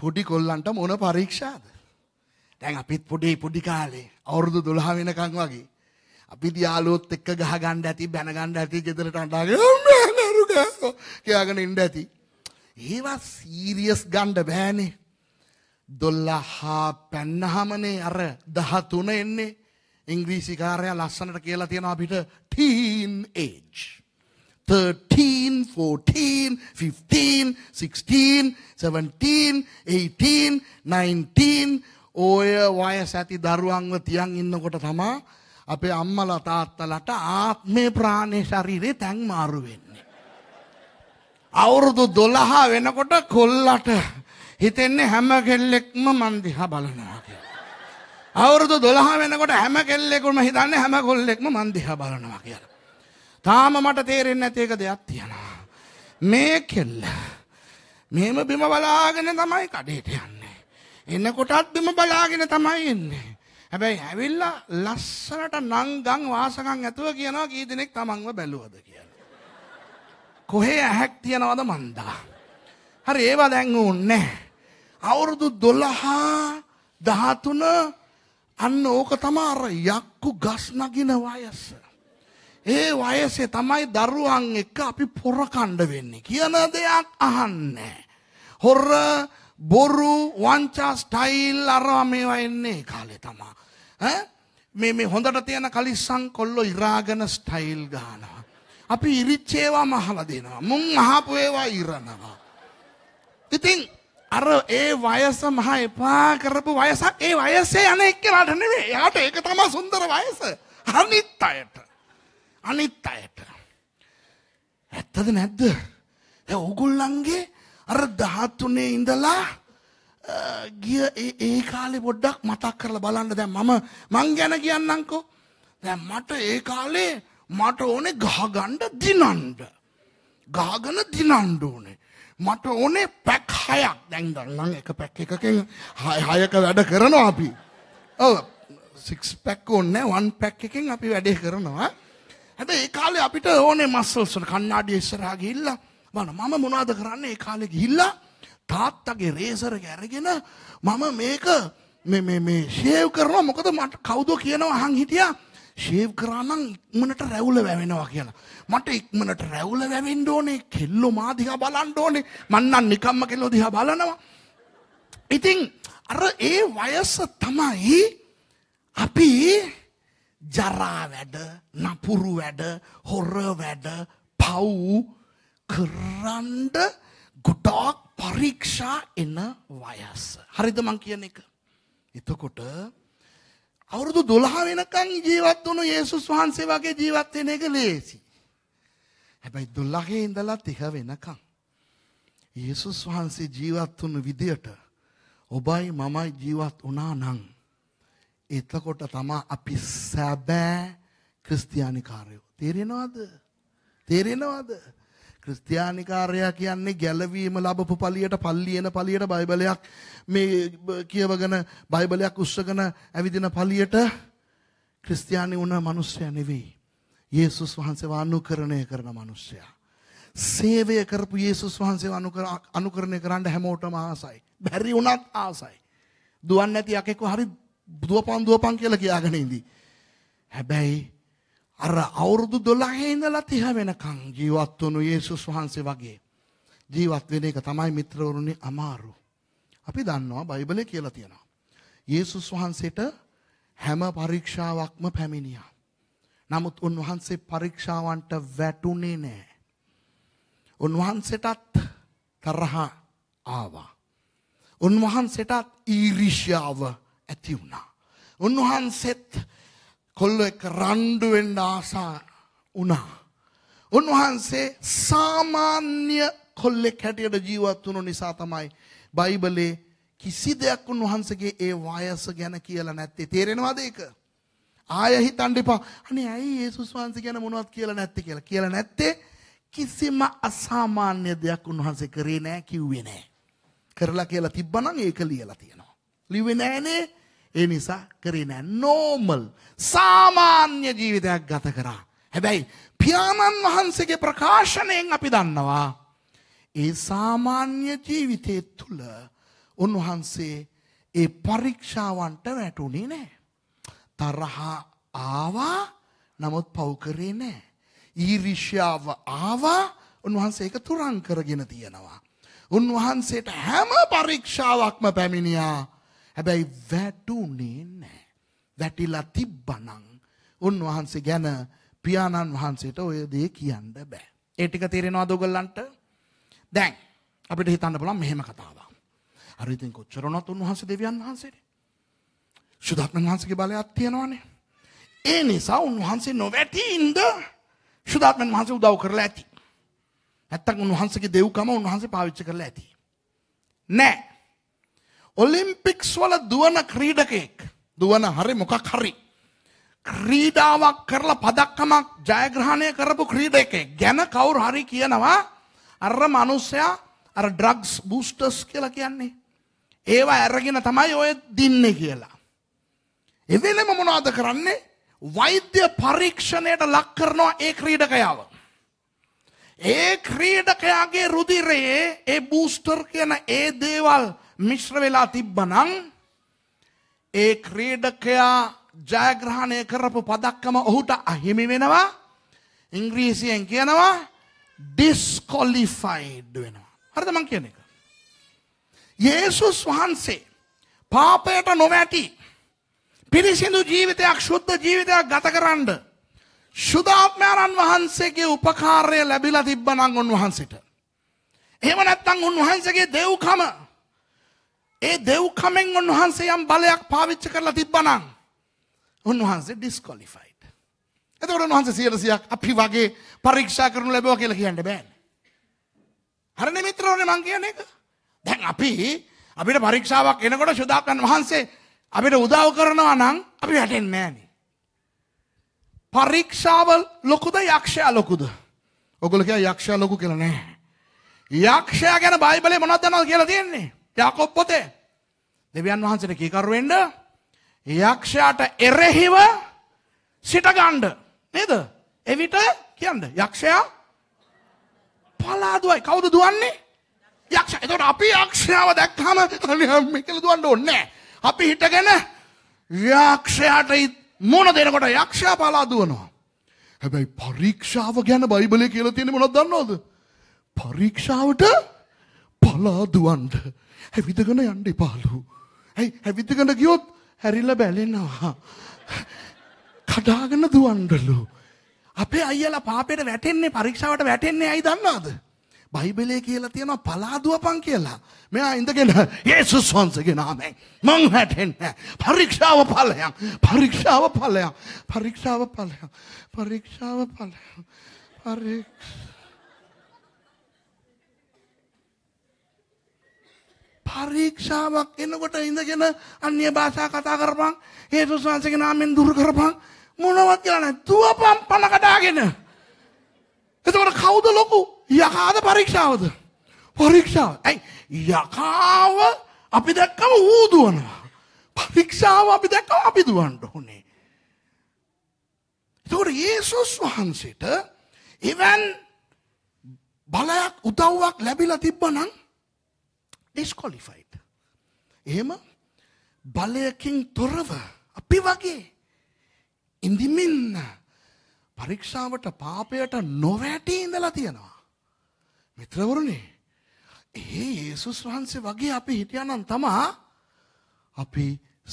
Speaker 1: පොඩි කොල්ලන්ට මොන පරීක්ෂාද. දැන් අපිත් පොඩේ පොඩි කාලේ අවුරුදු දොළහ වෙනකං වගේ. අපි දයාලෝත් එක්ක ගහගණ්ඩ ඇති බැනගණ්ඩ ඇති ගෙදරට අටාග කියයාගෙන ඉන්ඩ ඇති. ඒවා සීරියස් ගණ්ඩ බෑනේ. දොල්ලා හා පැන්නහමනේ අර දහතුන එන්නේ ඉංග්‍රීසිකාරය ලස්සනට කියලා තියෙන අපිට ටීන් ඒජ් 13, 14, 15, 16, 17, 18, 19 ඔය වයස ඇති දරුවන්ව තියන් ඉන්නකොට තමා අපේ අම්මලා තාත්තලට ආත්මේ ප්‍රාණේ ශරීරේ තැන් මාරු වෙන්නේ. අවුරුදු 12 වෙනකොට කොල්ලට හිතෙන්නේ හැම කෙල්ලෙක්ම මන් දිහා බලනවා කියලා. අවුරුදු දොළහ වෙනකොට හැම කෙල්ලෙකුම හිතන්න හැම කොල්ලෙක්ම මන්දිහ බලනවා කියල. තාම මට තේරෙන් ඇතික දෙයක් තියෙනවා. මේ කෙල්ල. මෙම බිම බලාගෙන තමයි කඩේට යන්නේ. එන්නකොටත් බිම බලාගෙන තමයි එන්නේ. හැබැයි ඇවිල්ලා ලස්සනට නංගං වාසකං ඇතුව කියනවා කී දෙනෙක් තමන්ව බැලුවද කියලා. කොහේ ඇහැක් තියනවද මන්දා. හරි ඒවා දැන් ඕන්නේ. අවුරුදු දොළහා දහතුන අන්න ඕක තමා අර යක්කු ගස් නගින වයස. ඒ වයසේ තමයි දරුවන් එක්ක අපි පොරකණ්ඩ වෙන්නේ කියන දෙයක් අහන්නේ. හොර බොරු වංචා ස්ටයිල් අරවා මේවා එන්නේ කාලේ තමා. මේ මේ හොඳට තියෙන කලිස්සම් කොල්ලෝ ඉරාගෙන ස්ටයිල් ගන්නවා. අපි ඉරිච්ච ඒවා මහලා දෙනවා. මුන් අහපු ඒවා ඉරනවා. ඉතින් අර ඒ වයස මහා එපා කරපු වයසක් ඒ වයසේ යන එක්කලාට නෙමෙයි. එයාට ඒක තමයි සුන්දර වයස. අනිත් අයට. අනිත් අයට. ඇත්තද නැද්ද? ඒ ඕගොල්ලන්ගේ අර 13 ඉඳලා ගිය ඒ කාලේ පොඩ්ඩක් මතක් කරලා බලන්න දැන් මම මං ගැන කියන්නම්කෝ. දැන් මට ඒ කාලේ මට ඕනේ ගහගන්න දිනන්න. ගහගෙන දිනන්න ඕනේ. මට ඕනේ පැක් හයක් දැන් ගන්නම් එක පැක් එකකින් හය හයක වැඩ කරනවා අපි. ඔව් සික්ස් පැක් ඕනේ වන් පැක් එකකින් අපි වැඩේ කරනවා. හැබැයි ඒ කාලේ අපිට ඕනේ මස්සල්ස් වල කණ්ණාඩිය ඉස්සරහා ගිහිල්ලා බලන්න මම මොනවද කරන්නේ ඒ කාලේ ගිහිල්ලා තාත්තගේ රේසර් එක අරගෙන මම මේක මේ මේ මේ ෂේව් කරනවා මොකද මට කවුද කියනවා අහන් හිටියා ශේව් කරානම් ඉක්මනට රැවුල වැවෙනවා කියලා. මට ඉක්මනට රැවුල වැවෙන්න ඕනේ කෙල්ලෝ මා දිහා බලන්න ඕනේ. මන්නම් නිකම්ම කෙල්ලෝ දිහා බලනවා. ඉතින් අර ඒ වයස තමයි අපි ජරා වැඩ, නපුරු වැඩ, හොර වැඩ, පව් කරන්න ගොඩාක් පරීක්ෂා එන වයස. හරිද මං කියන එක? එතකොට අවුරුදු 12 වෙනකන් ජීවත් වුණු යේසුස් වහන්සේ වගේ ජීවත් වෙන එක ලේසි. හැබැයි 12 ඉඳලා 30 වෙනකන් යේසුස් වහන්සේ ජීවත් වුණු විදියට ඔබයි මමයි ජීවත් වුණා නම් එතකොට තමයි අපි සැබෑ ක්‍රිස්තියානි කාර්යෝ. තේරෙනවද? තේරෙනවද? ක්‍රිස්තියානිකාරයා කියන්නේ ගැලවීම ලැබපු පලියට පල්ලියන පලියට බයිබලයක් මේ කියවගෙන බයිබලයක් උස්සගෙන ඇවිදින පලියට ක්‍රිස්තියානි වුණ මිනිස්සයා නෙවෙයි. යේසුස් වහන්සේව අනුකරණය කරන මිනිස්සයා. සේවය කරපු යේසුස් වහන්සේව අනුකරණය කරන්න හැමෝටම ආසයි. බැරි වුණත් ආසයි. දුවන් නැති යකෙක්ව හරි දුවපන් දුවපන් කියලා කියාගෙන ඉඳී. හැබැයි අර අවුරුදු 12 ඉඳලා 30 වෙනකන් ජීවත් වුණු යේසුස් වහන්සේ වගේ ජීවත් වෙන එක තමයි මිත්‍රවරුනි අමාරු. අපි දන්නවා බයිබලේ කියලා තියෙනවා. යේසුස් වහන්සේට හැම පරීක්ෂාවක්ම පැමිණියා. නමුත් උන්වහන්සේ පරීක්ෂාවන්ට වැටුනේ නෑ. උන්වහන්සේටත් තරහ ආවා. උන්වහන්සේටත් ඊර්ෂ්‍යාව ඇති වුණා. උන්වහන්සේත් කොල්ලො එක රණ්ඩු වෙන්න ආසා වුණා. උන්වහන්සේ සාමාන්‍ය කොල්ලෙක් හැටියට ජීවත් වුණු නිසා තමයි බයිබලේ කිසි දෙයක් උන්වහන්සේගේ ඒ වයස ගැන කියලා නැත්තේ. තේරෙනවද ඒක? ආය හිතන්න එපා. අනේ ඇයි යේසුස් වහන්සේ ගැන මොනවත් කියලා නැත්තේ කියලා. කියලා නැත්තේ කිසිම අසාමාන්‍ය දෙයක් උන්වහන්සේ කරේ නෑ කිව්වේ නෑ. කරලා කියලා තිබ්බනම් ඒක ලියලා තියෙනවා. ලිව්වේ නෑනේ. ඒ නිසා කරේ නෑ නෝමල් සාමාන්‍ය ජීවිතයක් ගත කරා. හැබැයි පියාණන් වහන්සේගේ ප්‍රකාශනයෙන් අපි දන්නවා. ඒ සාමාන්‍ය ජීවිතය තුළ උන්වහන්සේ ඒ පරීක්ෂාවන්ට වැටුණේ නෑ. තරහා ආවා නමුත් පව්කරේ නෑ. ඊරිශ්‍යාව ආවා උන්වහන්සේ එක තුරං කරගෙන තියෙනවා. උන්වහන්සේට හැම පරීක්ෂාවක්ම පැමිණියා හැබැයි වැටුනේ නැහැ. වැටිලා තිබ්බනම් උන්වහන්සේ ගැන පියාණන් වහන්සේට ඔය දේ කියන්න බෑ. ඒ ටික තේරෙනවද ඔයගොල්ලන්ට? දැන් අපිට හිතන්න පුළුවන් මෙහෙම කතාවක්. හරි ඉතින් කොච්චර වුණත් උන්වහන්සේ දෙවියන් වහන්සේනේ. සුදත්න වහන්සේගේ බලයක් තියෙනවනේ. ඒ නිසා උන්වහන්සේ නොවැටි ඉඳ සුදත්න වහන්සේ උදව් කරලා ඇති. නැත්තම් උන්වහන්සේගේ දෙව්කම උන්වහන්සේ පාවිච්චි කරලා ඇති. නෑ ඔලිම්පික්ස් වල දුවන ක්‍රීඩකයෙක් දුවන හරි මොකක් හරි ක්‍රීඩාවක් කරලා පදක්කමක් ජයග්‍රහණය කරපු ක්‍රීඩකයෙක් ගැන කවුරු හරි කියනවා අර මිනිස්සයා අර ඩ්‍රග්ස් බූස්ටර්ස් කියලා කියන්නේ ඒවා අරගෙන තමයි ඔය දින්නේ කියලා එවෙලෙම මොනවද කරන්නේ වෛද්‍ය පරීක්ෂණයට ලක් කරනවා ඒ ක්‍රීඩකයාව. ඒ ක්‍රීඩකයාගේ රුධිරයේ ඒ බූස්ටර් කියන ඒ දේවල් මිශ්‍ර වෙලා තිබ්බනම් ඒ ක්‍රීඩකයා ජයග්‍රහණය කරපු පදක්කම ඔහුට අහිමි වෙනවා ඉංග්‍රීසියෙන් කියනවා ඩිස්කොලිෆයිඩ් වෙනවා. හරිද මං කියන එක? යේසුස් වහන්සේ පාපයට නොවැටි පිරිසිදු ජීවිතයක් ශුද්ධ ජීවිතයක් ගතකරන්න ශුදාත්මයණන් වහන්සේගේ උපකාරය ලැබිලා තිබ්බනම් උන්වහන්සේට. එහෙම නැත්නම් උන්වහන්සේගේ දෙව්කම ඒ දෙව්කමෙන් උන්වහන්සේ යම් බලයක් පාවිච්චි කරලා තිබ්බනම් උන්වහන්සේ ඩිස්කොලිෆයිඩ්. එතකොට උන්වහන්සේ සියලු සියක් අපි වගේ පරීක්ෂා කරනු ලැබුවා කියලා කියන්න බෑනේ. හරිනේ මිත්‍රෝනේ මං කියන එක. දැන් අපි අපිට පරීක්ෂාවක් එනකොට සුදාපන් වහන්සේ අපිට උදව් කරනවා නම් අපි වැටෙන්නේ නෑනේ. පරීක්ෂාව ලොකුද යක්ෂයා ලොකුද? ඔගොල්ලෝ කියන යක්ෂයා ලොකු කියලා නෑ. යක්ෂයා ගැන බයිබලේ මොනවද දනවද කියලා තියෙන්නේ? යකොබ් පොතේ දෙවියන් වහන්සේට කීකරුවෙන්ඩ යක්ෂයාට එරෙහිව සිටගණ්ඩ නේද එවිට කියන්න යක්ෂයා පලාදුවයි කවුද දුවන්නේ යක්ෂ එතට අපි යක්ෂයාව දැක්හම මිකල දුවන්ට ඔන්නෑ අපි හිටගෙන යක්ෂයාට මොන දෙනකොට යක්ෂයා පලා දුවනවා හැබැයි පරීක්ෂාව ගැන බයිබලය කියල තියෙන මොනොත් දන්නවද පරීක්ෂාවට පලාදුවන්ට ඇවිදගෙන යන්න එපාලු. ඇයි ඇවිදගෙන ගියොත් හැරිල්ල බැලෙනවා. කඩාගෙන දුවන්ඩලු. අපේ අයියලා පාපයට වැටෙන්නේ පරීක්ෂාවට වැටෙන්නේ ඇයි දන්නවද? බයිබලේ කියලා තියෙනවා පලාදුවපන් කියලා. මෙයා ඉඳගෙන යේසුස් වහන්සේගේ නාමයෙන් මං හැටෙන්නේ. පරීක්ෂාව ඵලයන්. පරීක්ෂාව ඵලයන්. පරීක්ෂාව ඵලයන්. පරීක්ෂාව ඵලයන්. පරීක්ෂා පරීක්ෂාවක් එනකොට ඉඳගෙන අන්‍ය භාෂා කතා කරපන් හේතුස් වහන්සේගේ නාමයෙන් දුරු කරපන් මොනවත් කියලා නැහැ. දුවපන් පණ කඩාගෙන. එතකොට කවුද ලොකු? යකාද පරීක්ෂාවද? පරීක්ෂාව. ඇයි යකාව අපි දැක්කම ඌ දුවනවා. පරීක්ෂාව අපි දැක්කම අපි දුවන්න ඕනේ. එතකොට යේසුස් වහන්සේට එවන් බලයක් උදව්වක් ලැබිලා තිබ්බනම් ඩෙස්කොලිෆයිඩ්. එහෙම බලයකින් තොරව අපි වගේ ඉඳිමින්න පරීක්ෂාවට පාපයට නොවැටී ඉඳලා තියෙනවා. මිත්‍රවරුණේ ඒ ඒසුස් වහන්සේ වගේ අපි හිටියනම් තමා අපි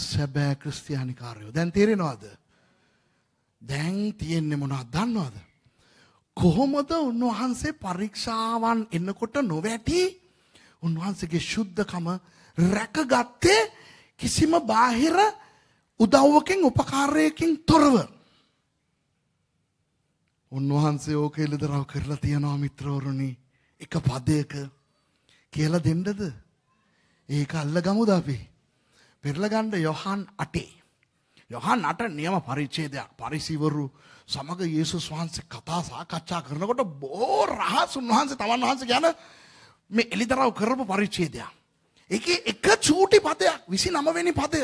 Speaker 1: සැබෑ ක්‍රස්තියානිකාරයෝ දැන් තේරෙනවාද. දැන් තියෙන්නේ මොනා දන්නවාද. කොහොමද උන්වහන්සේ පරීක්ෂාවන් එන්නකොට නොවැටී උන්වහන්සේගේ ශුද්ධකම රැකගත්තේ කිසිම බාහිර උදව්වකින් උපකාරයකින් තොරව. උන්වහන්සේ ඕක එළිදරව් කරලා තියනවා මිත්‍රවරුනි. එක පදයක කියලා දෙන්නද? ඒක අල්ලගමුද අපි? පෙරලගන්න යොහන් 8. යොහන් 8 නියම පරිච්ඡේදයක්. පරිසිවරු සමග යේසුස් වහන්සේ කතා සාකච්ඡා කරනකොට බොහෝ රහස් උන්වහන්සේ තමන් වහන්සේ ගැන මේ එලිදරව් කරපු පරිච්ඡේදයක්. ඒකේ එක චූටි පදයක් 29 වෙනි පදය.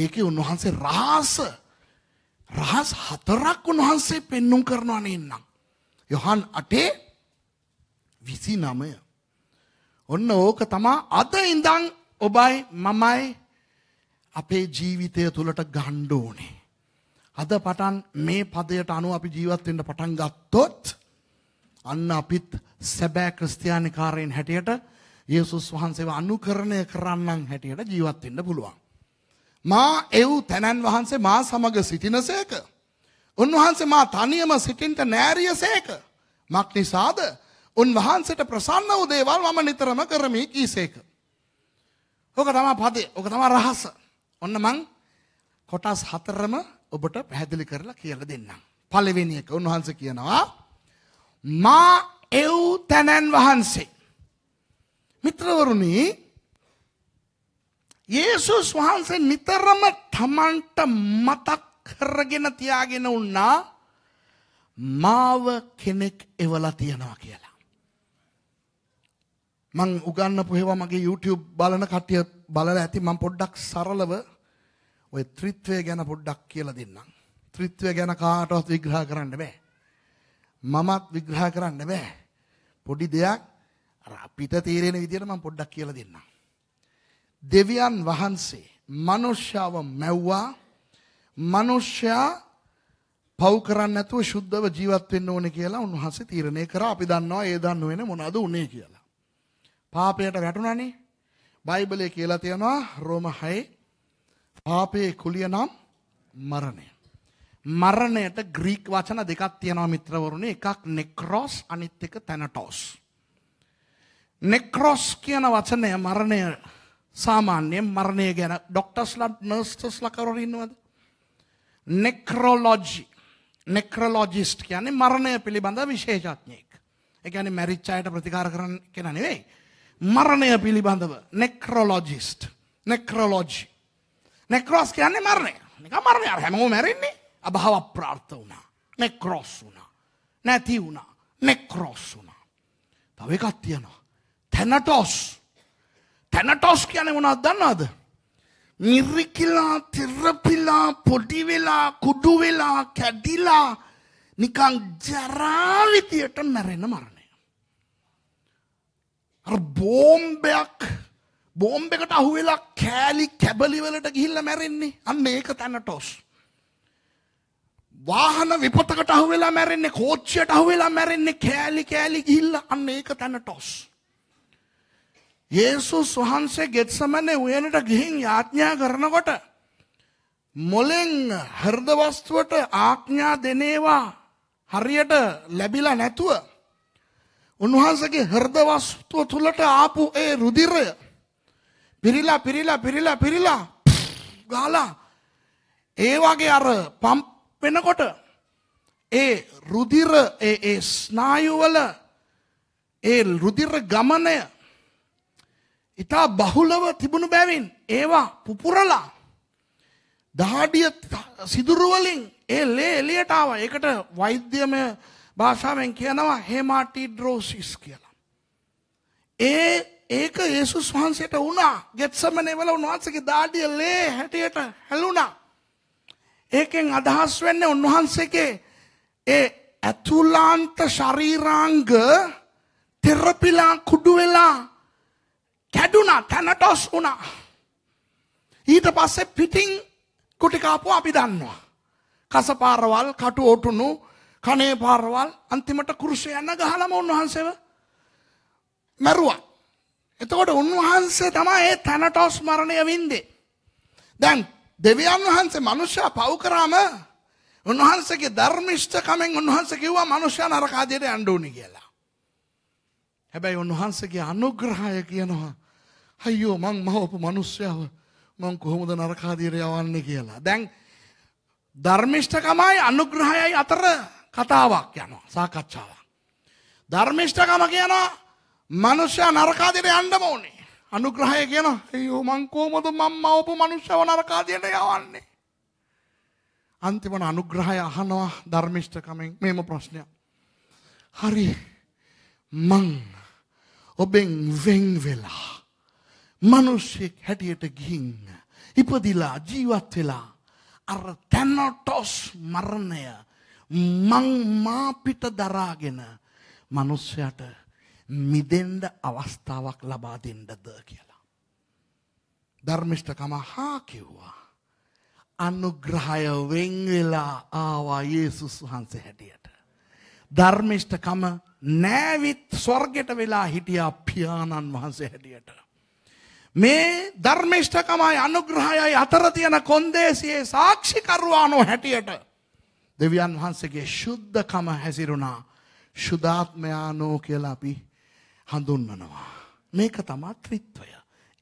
Speaker 1: ඒකේ උන්වහන්සේ රහස රහස් හතරක් උන්වහන්සේ පෙන්눔 කරනවා නේනම්. යොහන් 8 29. ඔන්න ඕක තමයි අද ඉඳන් ඔබයි මමයි අපේ ජීවිතය තුළට ගන්න ඕනේ. අද පටන් මේ පදයට අනුව අපි ජීවත් වෙන්න පටන් ගත්තොත් අන්න අපිත් සැබෑ ක්‍රිස්තියානිකාරයන් හැටියට යේසුස් වහන්සේව අනුකරණය කරන්නන් හැටියට ජීවත් වෙන්න පුළුවන්. මා එව් තැනන් වහන්සේ මා සමග සිටිනසේක. උන්වහන්සේ මා තනියම සිටින්ට නෑරියසේක. මක් නිසාද? උන්වහන්සේට ප්‍රසන්න වූ දේවල් මම නිතරම කරමි කීසේක. ඕක තමයි පදේ. ඕක තමයි රහස. ඔන්න මං කොටස් හතරම ඔබට පැහැදිලි කරලා කියලා දෙන්නම්. පළවෙනි එක උන්වහන්සේ කියනවා මා එව් තැනැන් වහන්සේ. මිත්‍රවරුණි යේසුස් වහන්සේ නිතරම තමන්ට මතක් කරගෙන තියාගෙන උන්නා මාව කෙනෙක් එවලා තියෙනවා කියලා. මං උගන්නපු ඒවා මගේ YouTube බලන කට්ටිය බලලා ඇති මම පොඩ්ඩක් සරලව ඔය ත්‍රිත්වය ගැන පොඩ්ඩක් කියලා දෙන්නම්. ත්‍රිත්වය ගැන කාටවත් විග්‍රහ කරන්න බෑ. මමත් විග්‍රහ කරන්න බෑ. පොඩි දෙයක් අර අපිට තේරෙන විදිහට මම පොඩ්ඩක් කියලා දෙන්නම්. දෙවියන් වහන්සේ මනුෂ්‍යව මැව්වා. මනුෂ්‍යයා පව් කරන්නේ නැතුව සුද්ධව ජීවත් වෙන්න ඕනේ කියලා උන්වහන්සේ තීරණය කරා. අපි දන්නවා ඒ දන්න වෙන මොනවද උනේ කියලා. පාපයට වැටුණානේ. බයිබලයේ කියලා තියෙනවා රෝම 6 පාපේ කුලිය නම් මරණය. මරණයට ග්‍රීක් වචන දෙකක් තියෙනවා මිත්‍රවරුණේ එකක් නෙක්‍රෝස් අනිත් එක තැනටෝස්. නෙක්‍රෝස් කියන වචනය මරණය සාමාන්‍යයෙන් මරණය ගැන ඩොක්ටර්ස්ලත් නර්ස්ටස්ලා කරවල ඉන්නවද? නෙක්‍රොලොජි නෙක්‍රොලොජිස්ට් කියන්නේ මරණය පිළිබඳ විශේෂඥයෙක්. ඒ කියන්නේ මැරිච්ච අයට ප්‍රතිකාර කරන කෙනා නෙවෙයි. මරණය පිළිබඳව නෙක්‍රොලොජිස්ට් නෙක්‍රොලොජි නෙක්‍රොස් කියන්නේ මරණය. නිකන් මරණය. හැමෝම මැරෙන්නේ. අභාව ප්‍රාර්ථ වුණා නැක්‍රොස් වුණා නැති වුණා නැක්‍රොස් වුණා තව එකක් තියෙනවා තැනටොස් තැනටොස් කියන්නේ මොනවද දන්නවද මිරිකිලා තිරපිලා පොඩි වෙලා කුඩු වෙලා කැඩිලා නිකන් ජරා විදියට මැරෙන මරණය අර බෝම්බයක් බෝම්බෙකට අහුවෙලා කෑලි කැබලි වලට ගිහිල්ලා මැරෙන්නේ අන්න ඒක තැනටොස් වාහන විපතකට අහුවෙලා මැරෙන්නේ කෝච්චියට අහුවෙලා මැරෙන්නේ කෑලි කෑලි ගිහිල්ලා අන්න ඒක තැන ටොස්. යේසුස් වහන්සේ ගෙත්සමනේ උයනට ගිහින් යාඥා කරනකොට මොලෙන් හෘද වස්තුවට ආඥා දෙනේවා හරියට ලැබිලා නැතුව උන්වහන්සේගේ හෘද වස්තුව තුලට ආපු ඒ රුධිරය පිරිලා පිරිලා පිරිලා පිරිලා ගාලා ඒ වගේ අර පම්ප් වෙනකොට ඒ රුධිර ඒ ස්නායුවල ඒ රුධිර ගමනය ඉතා බහුලව තිබුණු බැවින් ඒවා පුපුරලා දහඩිය සිදුරුවලින් ඒ ලේ එලියට ආව ඒකට වෛද්‍යමය භාෂාවෙන් කියනවා හෙමාටිඩ්‍රෝසිස් කියලා. ඒ ඒක යේසුස් වහන්සේට වුණා ගෙත්සමනේ වල උන්වහන්සේගේ දාඩිය ලේ හැටියට හැලුණා. ඒකෙන් අදහස් වෙන්නේ උන්වහන්සේගේ ඒ ඇතුලාන්ත ශරීරාංග තෙරපිලා කුඩු වෙලා කැඩුනා තැනටොස් වුණා. ඊට පස්සේ පිටින් කුටි කාපුව අපි දන්නවා. කසපාරවල්, කටු ඔටුනු, කනේ පාරවල් අන්තිමට කුරුසය යන ගහලම උන්වහන්සේව මැරුවා. එතකොට උන්වහන්සේ තමයි ඒ තැනටොස් මරණය වින්දේ. දැන් දෙවියන් වහන්සේ මනුෂ්‍යයා පව් කරාම උන්වහන්සේගේ ධර්මිෂ්ඨකමෙන් උන්වහන්සේ කිව්වා මනුෂ්‍යයා නරක ආදියට යන්න ඕනේ කියලා. හැබැයි උන්වහන්සේගේ අනුග්‍රහය කියනවා අයියෝ මං මහවපු මිනිස්සයව මං කොහොමද නරක ආදියට යවන්නේ කියලා. දැන් ධර්මිෂ්ඨකමයි අනුග්‍රහයයි අතර කතාවක් යනවා සාකච්ඡාවක්. ධර්මිෂ්ඨකම කියනවා මනුෂ්‍යයා නරක ආදියට යන්න ඕනේ. අනුග්‍රහය කියන අයෝ මං කොහොමද මම මවපු මනුස්සයව නරකාදියට යවන්නේ අන්තිමන අනුග්‍රහය අහනවා ධර්මිෂ්ඨකමෙන් මේම ප්‍රශ්නය හරි මං ඔබෙන් වෙන් වෙලා මිනිස්සෙක් හැටියට ගිහින් ඉපදිලා ජීවත් වෙලා අර තැනටොස් මරණය මං මාපිට දරාගෙන මිනිස්සයාට මිදෙන්ඩ අවස්ථාවක් ලබා දෙන්නද කියලා. ධර්මිෂ්ඨකම හා කිව්වා. අනුග්‍රහය වෙංවෙලා ආවා යේසුස් වහන්සේ හැටියට. ධර්මිෂ්ඨකම නෑවිත් ස්වර්ගෙට වෙලා හිටියා පියාණන් වහන්සේ හැටියට. මේ ධර්මිෂ්ඨකමයි අනුග්‍රහයයි අතර තියෙන කොන්දේසියේ සාක්ෂිකරුවානෝ හැටියට දෙවියන් වහන්සේගේ ශුද්ධකම හැසිරුණා ශුද්ධාත්මයානෝ කියලා අපි හඳුන්වනවා. මේක තමා ත්‍රිත්වය.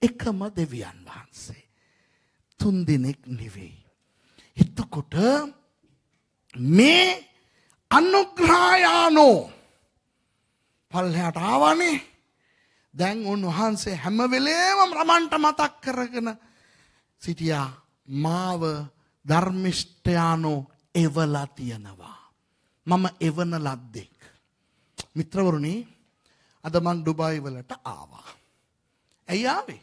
Speaker 1: එකම දෙවියන් වහන්සේ. තුන් දිනෙක් නෙවෙයි. එතකොට මේ අනුග්‍රහයානෝ පල්ලයට ආවනේ දැන් උන්වහන්සේ හැම වෙලේම රමන්ට මතක් කරගෙන සිටියා මාව ධර්මිෂ්ඨයානෝ එවලා තියෙනවා. මම එවන ලද්දෙක්. මිත්‍රවරුණේ අද මං ඩුබායි වලට ආවා. ඇයි ආවේ?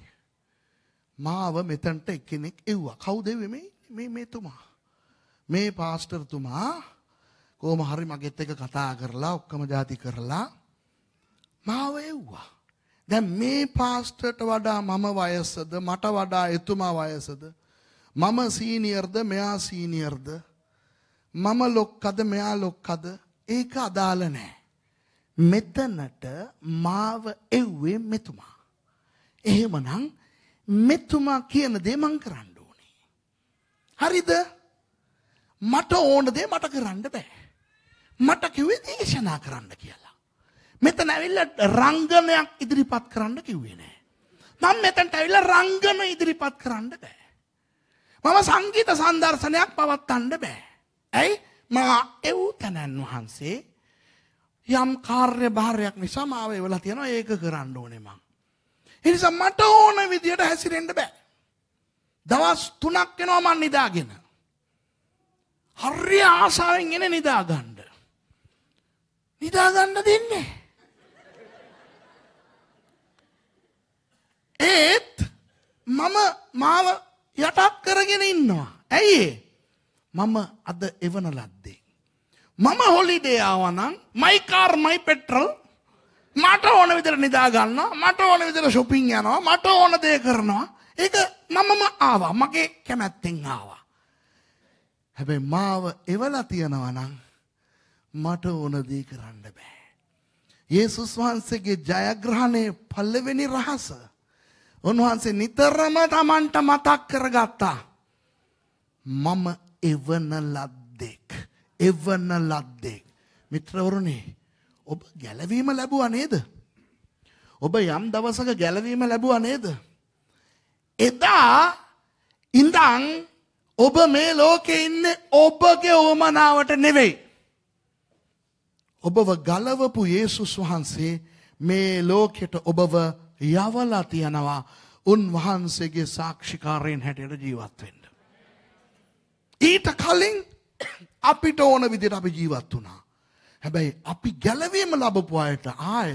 Speaker 1: මාව මෙතනට එක්කෙනෙක් එව්වා. කවුද මේ මේ මේතුමා? මේ පාස්ටර්තුමා කොහොම හරි මගෙත් එක කතා කරලා ඔක්කොම જાති කරලා මාව එව්වා. දැන් මේ පාස්ටර්ට වඩා මම වයසද මට වඩා එතුමා වයසද මම සීනියර්ද මෙයා සීනියර්ද මම ලොක්කද මෙයා ලොක්කද ඒක අදාළ නැහැ. මෙතනට මාව එව්වේ මෙතුමා. එහෙමනම් මෙතුමා කියන දේ මං කරන්න ඕනේ. හරිද? මට ඕන දේ මට කරන්න බෑ. මට කිව්වේ දේශනා කරන්න කියලා. මෙතන ඇවිල්ලා රංගනයක් ඉදිරිපත් කරන්න කිව්වේ නෑ. මම මෙතනට ඇවිල්ලා රංගන ඉදිරිපත් කරන්න බෑ. මම සංගීත සංදර්ශනයක් පවත්වන්න බෑ. ඇයි? මා එව් තනන් වහන්සේ යම් කාර්ය භාරයක් නිසා මාව එවලා තියෙනවා ඒක කරන්න ඕනේ මං. ඒ නිසා මට ඕන විදියට හැසිරෙන්න බෑ. දවස් 3ක් වෙනවා මං නිදාගෙන. හරිය ආසාවෙන් එන නිදා ගන්න. නිදා ගන්න දෙන්නේ. ඒත් මම මාව යටත් කරගෙන ඉන්නවා. ඇයි මම අද එවන ලද්දේ මම හොලිදේ ආවනම් මයි කාර් මයි පෙට්‍රල් මට ඕන විදිහට නිදා ගන්නවා මට ඕන විදිහට shopping යනවා මට ඕන දේ කරනවා ඒක මමම ආවා මගේ කැමැත්තෙන් ආවා හැබැයි මාව එවලා තියනවා නම් මට ඕන දේ කරන්න බෑ යේසුස් වහන්සේගේ ජයග්‍රහණයේ පළවෙනි රහස උන්වහන්සේ නිතරම Tamanට මතක් කරගත්තා මම එවන ලද්දෙක් එවන ලද්දේ. මිත්‍රවරුණි ඔබ ගැලවීම ලැබුවා නේද? ඔබ යම් දවසක ගැලවීම ලැබුවා නේද? එදා ඉඳන් ඔබ මේ ලෝකේ ඉන්නේ ඔබගේ ඕමනාවට නෙවෙයි. ඔබව ගලවපු යේසුස් වහන්සේ මේ ලෝකෙට ඔබව යවලා තියනවා උන්වහන්සේගේ සාක්ෂිකාරයෙන් හැටියට ජීවත් වෙන්න. ඊට කලින් අපිට ඕන විදිහට අපි ජීවත් වුණා. හැබැයි අපි ගැලවීම ලැබපු අයට ආය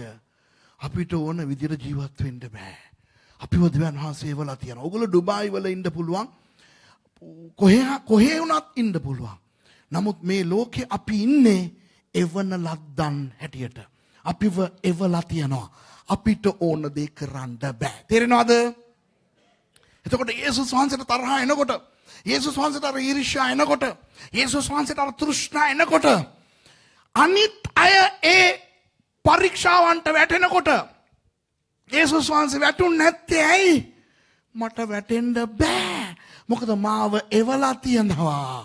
Speaker 1: අපිට ඕන විදිහට ජීවත් වෙන්න බෑ. අපිව දෙවියන් වහන්සේ වලා තියන. ඕගොල්ලෝ ඩුබායි වල ඉන්න පුළුවන්. කොහේ කොහේ වුණත් ඉන්න පුළුවන්. නමුත් මේ ලෝකේ අපි ඉන්නේ එවන ලද්දන් හැටියට. අපිව එවලා තියනවා. අපිට ඕන දේ කරන්න බෑ. තේරෙනවද? එතකොට යේසුස් වහන්සේට තරහා එනකොට යේසුස් වහන්සේට අර ඊර්ෂ්‍යා එනකොට යේසුස් වහන්සේට අර තෘෂ්ණා එනකොට අනිත් අය ඒ පරීක්ෂාවන්ට වැටෙනකොට යේසුස් වහන්සේ වැටුන්නේ නැත්තේ ඇයි? මට වැටෙන්න බෑ. මොකද මාව එවලා තියනවා.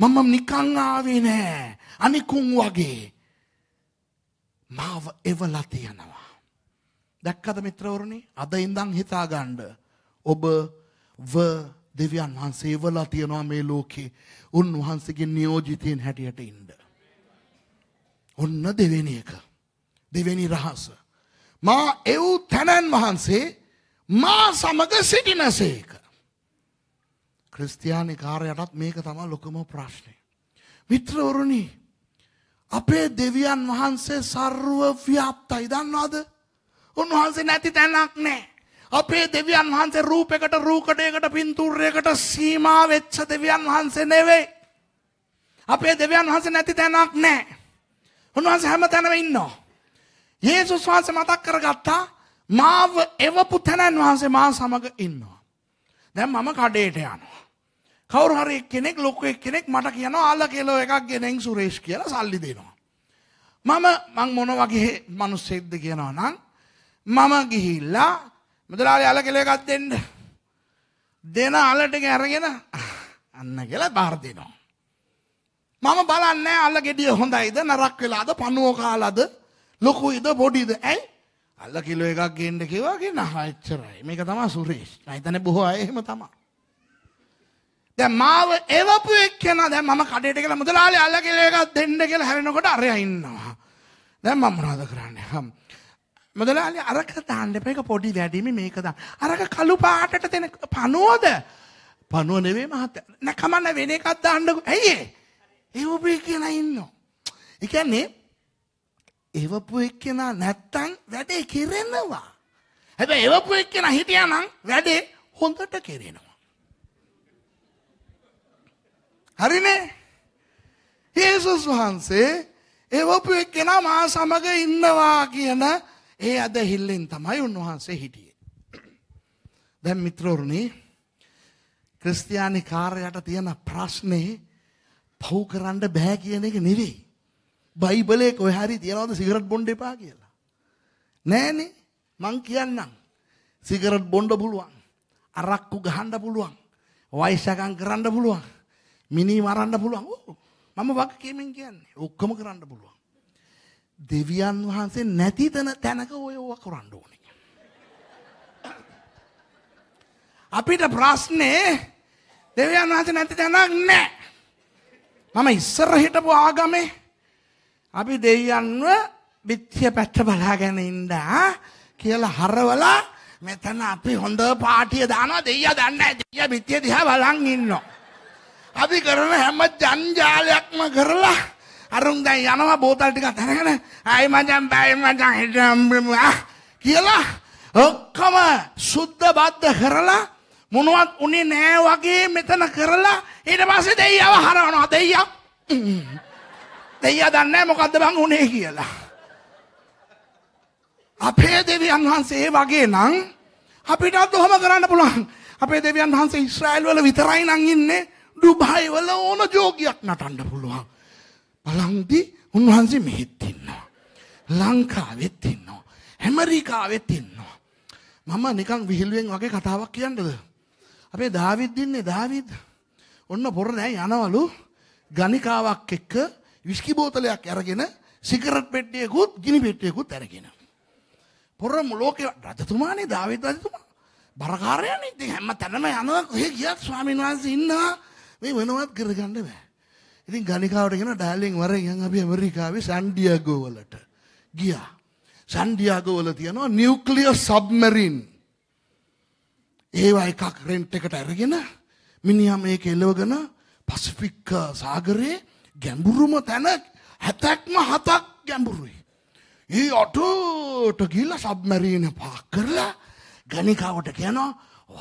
Speaker 1: මම නිකන් ආවේ නෑ. අනිකුන් වගේ මාව එවලා තියනවා. දැක්කද මිත්‍රවරුනි? අද ඉඳන් හිතාගන්න ඔබ ව දෙවියන් වහන්සේ වලා තියනවා මේ ලෝකේ උන්වහන්සේගේ නියෝජිතයන් හැටියට ඉන්න. ඔන්න දෙවෙනි එක. දෙවෙනි රහස. මා එව් තැනන් වහන්සේ මා සමග සිටිනසේක. ක්‍රිස්තියානි කාරයටත් මේක තමයි ලොකම ප්‍රශ්නේ. මිත්‍රවරුනි අපේ දෙවියන් වහන්සේ සර්ව ව්‍යාප්තයි දන්නවද? උන්වහන්සේ නැති තැනක් නැහැ. අපේ දෙවියන් වහන්සේ රූපයකට රූකඩයකට පින්තූරයකට සීමා වෙච්ච දෙවියන් වහන්සේ නෙවෙයි. අපේ දෙවියන් වහන්සේ නැති තැනක් නැහැ. උන්වහන්සේ හැම තැනම ඉන්නවා. යේසුස් වහන්සේ මතක් කරගත්තා මාව එවපු තැනන් වහන්සේ මා සමග ඉන්නවා. දැන් මම කඩේට යනවා. කවුරු හරි කෙනෙක් ලොකු කෙනෙක් මට කියනවා ආල කෙලෝ එකක් ගෙනෙන් සුරේෂ් කියලා සල්ලි දෙනවා. මම මං මොන වගේ මිනිස්සෙක්ද කියනවා නම් මම ගිහිල්ලා මුදලාලි අල කෙල එකක් දෙන්න දෙන අලට ඇරගෙන අන්න කියලා බාර දෙනවා. මම බලන්නේ අල්ල ගෙඩිය හොඳයිද නරක් වෙලාද පණුව කාලාද ලොකුයිද පොඩිද ඇයි අල්ල කිලෝ එකක් ගේන්න කිව්වා කියන හච්චරයි මේක තමයි සුරේෂ් මම බොහෝ අය එහෙම තමයි දැන් මාව එවපු එක්කෙනා දැන් මම කඩේට ගිහලා මුදලාලි අල්ල කිලෝ එකක් දෙන්න කියලා හැරෙනකොට අරයා ඉන්නවා දැන් මම මොනවද කරන්නේ මුදලාලි අරක දාන්න එපා ඒක පොඩි වැඩිමි මේක දාන්න. අරක කළු පාටට දෙන පණුවද? පණුව නෙවෙයි මහත්තයා. නෑ කමන්න වෙන එකක් දාන්නකෝ. ඇයි ඒ? ඒවපු එක්කෙනා ඉන්නෝ. ඒ කියන්නේ ඒවපු එක්කෙනා නැත්තම් වැඩේ කෙරෙනවා. හැබැයි ඒවපු එක්කෙනා හිටියා නම් වැඩේ හොඳට කෙරෙනවා. හරිනේ? යේසුස් වහන්සේ ඒවපු එක්කෙනා මා සමග ඉන්නවා කියන ඒ ඇදහිල්ලෙන් තමයි උන්වහන්සේ හිටියේ. දැන් මිත්‍රවරුනි ක්‍රිස්තියානි කාර්යයට තියෙන ප්‍රශ්නේ පව් කරන්න බෑ කියන එක නෙවෙයි. බයිබලේ කොහේ හරි තියනවද සිගරට් බොන්න එපා කියලා? නෑනේ. මං කියන්නම්. සිගරට් බොන්න පුළුවන්. අරක්කු ගහන්න පුළුවන්. වයිසකම් කරන්න පුළුවන්. මිනි මරන්න පුළුවන්. මම වගකීමෙන් කියන්නේ. ඔක්කොම කරන්න පුළුවන්. දෙවියන් වහන්සේ නැති තැන තැනක ඔය ඕවා කරන්න ඕනේ. අපිට ප්‍රශ්නේ දෙවියන් වහන්සේ නැති තැනක් නැහැ. මම ඉස්සර හිටපු ආගමේ අපි දෙවියන්ව විත්‍ය පැත්ත බලාගෙන ඉන්න කියලා හරවලා මෙතන අපි හොඳ පාටිය දානවා දෙයියා දන්නේ නැහැ දෙයියා විත්‍ය දිහා බලන් ඉන්නවා. අපි කරන හැම ජංජාලයක්ම කරලා අරුන් දැන් යනවා බෝතල් ටිකක් අරගෙන ආයි මචං බයි මචං හිටම් කියලා ඔක්කොම සුද්ධ බද්ධ කරලා මොනවත් උනේ නෑ වගේ මෙතන කරලා ඊට පස්සේ දෙයියව හරවනවා දෙයියා දෙයියා දන්නේ මොකද්ද බං උනේ කියලා අපේ දෙවියන් වහන්සේ වගේ නම් අපිටත් ඔහොම කරන්න පුළුවන් අපේ දෙවියන් වහන්සේ ඉස්රායිල් වල විතරයි නම් ඉන්නේ ඩුබායි වල ඕන ජෝගියක් නටන්න පුළුවන් පලංදි උන්වහන්සේ මෙහිත් ඉන්නවා. ලංකාවෙත් ඉන්නවා. හැමරිකාවෙත් ඉන්නවා. මම නිකන් විහිළුවෙන් වගේ කතාවක් කියන්නද? අපේ දාවිද් ඉන්නේ දාවිද්. ඔන්න පොර නෑ යනවලු ගණිකාවක් එක්ක විස්කි බෝතලයක් අරගෙන සිගරට් පෙට්ටියකුත් ගිනි පෙට්ටියකුත් අරගෙන. පොර ලෝකේ රජතුමානේ දාවිද් රජතුමා. බරකාරයනේ ඉතින් හැම තැනම යනවා කොහෙ ගියත් ස්වාමීන් වහන්සේ ඉන්නවා. මේ වෙනවත් කරගන්න බෑ. ඉතින් ගණිකාවට ගෙන ඩෑලින් වරෙන් යන් අපි ඇමරිකාවේ සැන්ඩියාගෝ වලට ගියා. සැන්ඩියාගෝ වල තියෙනවා නියුක්ලියර් සබ්මරින්. ඒවා එකක් රෙන්ට් එකට අරගෙන මිනිහා මේක එලවගෙන පසිෆික් සාගරයේ ගැඹුරුම තැන 70ක්ම 7ක් ගැඹුරුයි. ඒ අටට ගිහලා සබ්මරින් පාක් කරලා ගණිකාවට කියනවා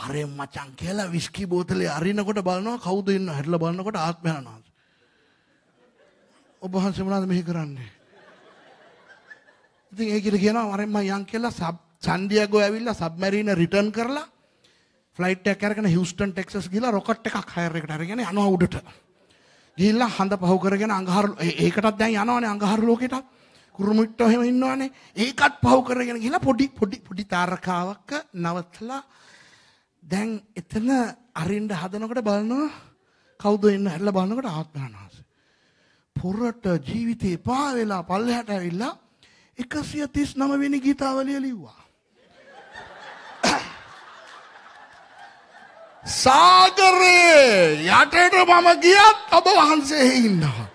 Speaker 1: වරෙන් මචං කියලා විස්කි බෝතලේ අරිනකොට බලනවා කවුද ඉන්න හැටලා බලනකොට ආත්මයන් වහන්සේ ඔබ වහන්සේ මොනවද මෙහි කරන්නේ? ඉතින් ඒ කියලා කියනවා මරෙන් මම යන් කියලා සබ් සන්ඩියාගෝ ඇවිල්ලා සබ්මැරීන රිටර්න් කරලා ෆ්ලයිට් එකක් අරගෙන හියුස්ටන් ටෙක්සස් ගිහලා රොකට් එකක් හයර් එකට අරගෙන යනවා උඩට. ගිහිල්ලා හඳ පහු කරගෙන අඟහරු ඒකටත් දැන් යනවනේ අඟහරු ලෝකෙටත්. කුරුමුට්ටෝ එහෙම ඉන්නවනේ. ඒකත් පහු කරගෙන ගිහිල්ලා පොඩි පොඩි පොඩි තාරකාවක් නවත්ලා දැන් එතන අරින්න හදනකොට බලනවා කවුද ඉන්න හැදලා බලනකොට ආත් ගන්නවා. පොරට ජීවිතේ පා වෙලා පල්ලෙහාට ඇවිල්ලා 139 වෙනි ගීතාවලිය ලිව්වා. සාගරේ යටට මම ගියත් ඔබ වහන්සේ ඉන්නවා.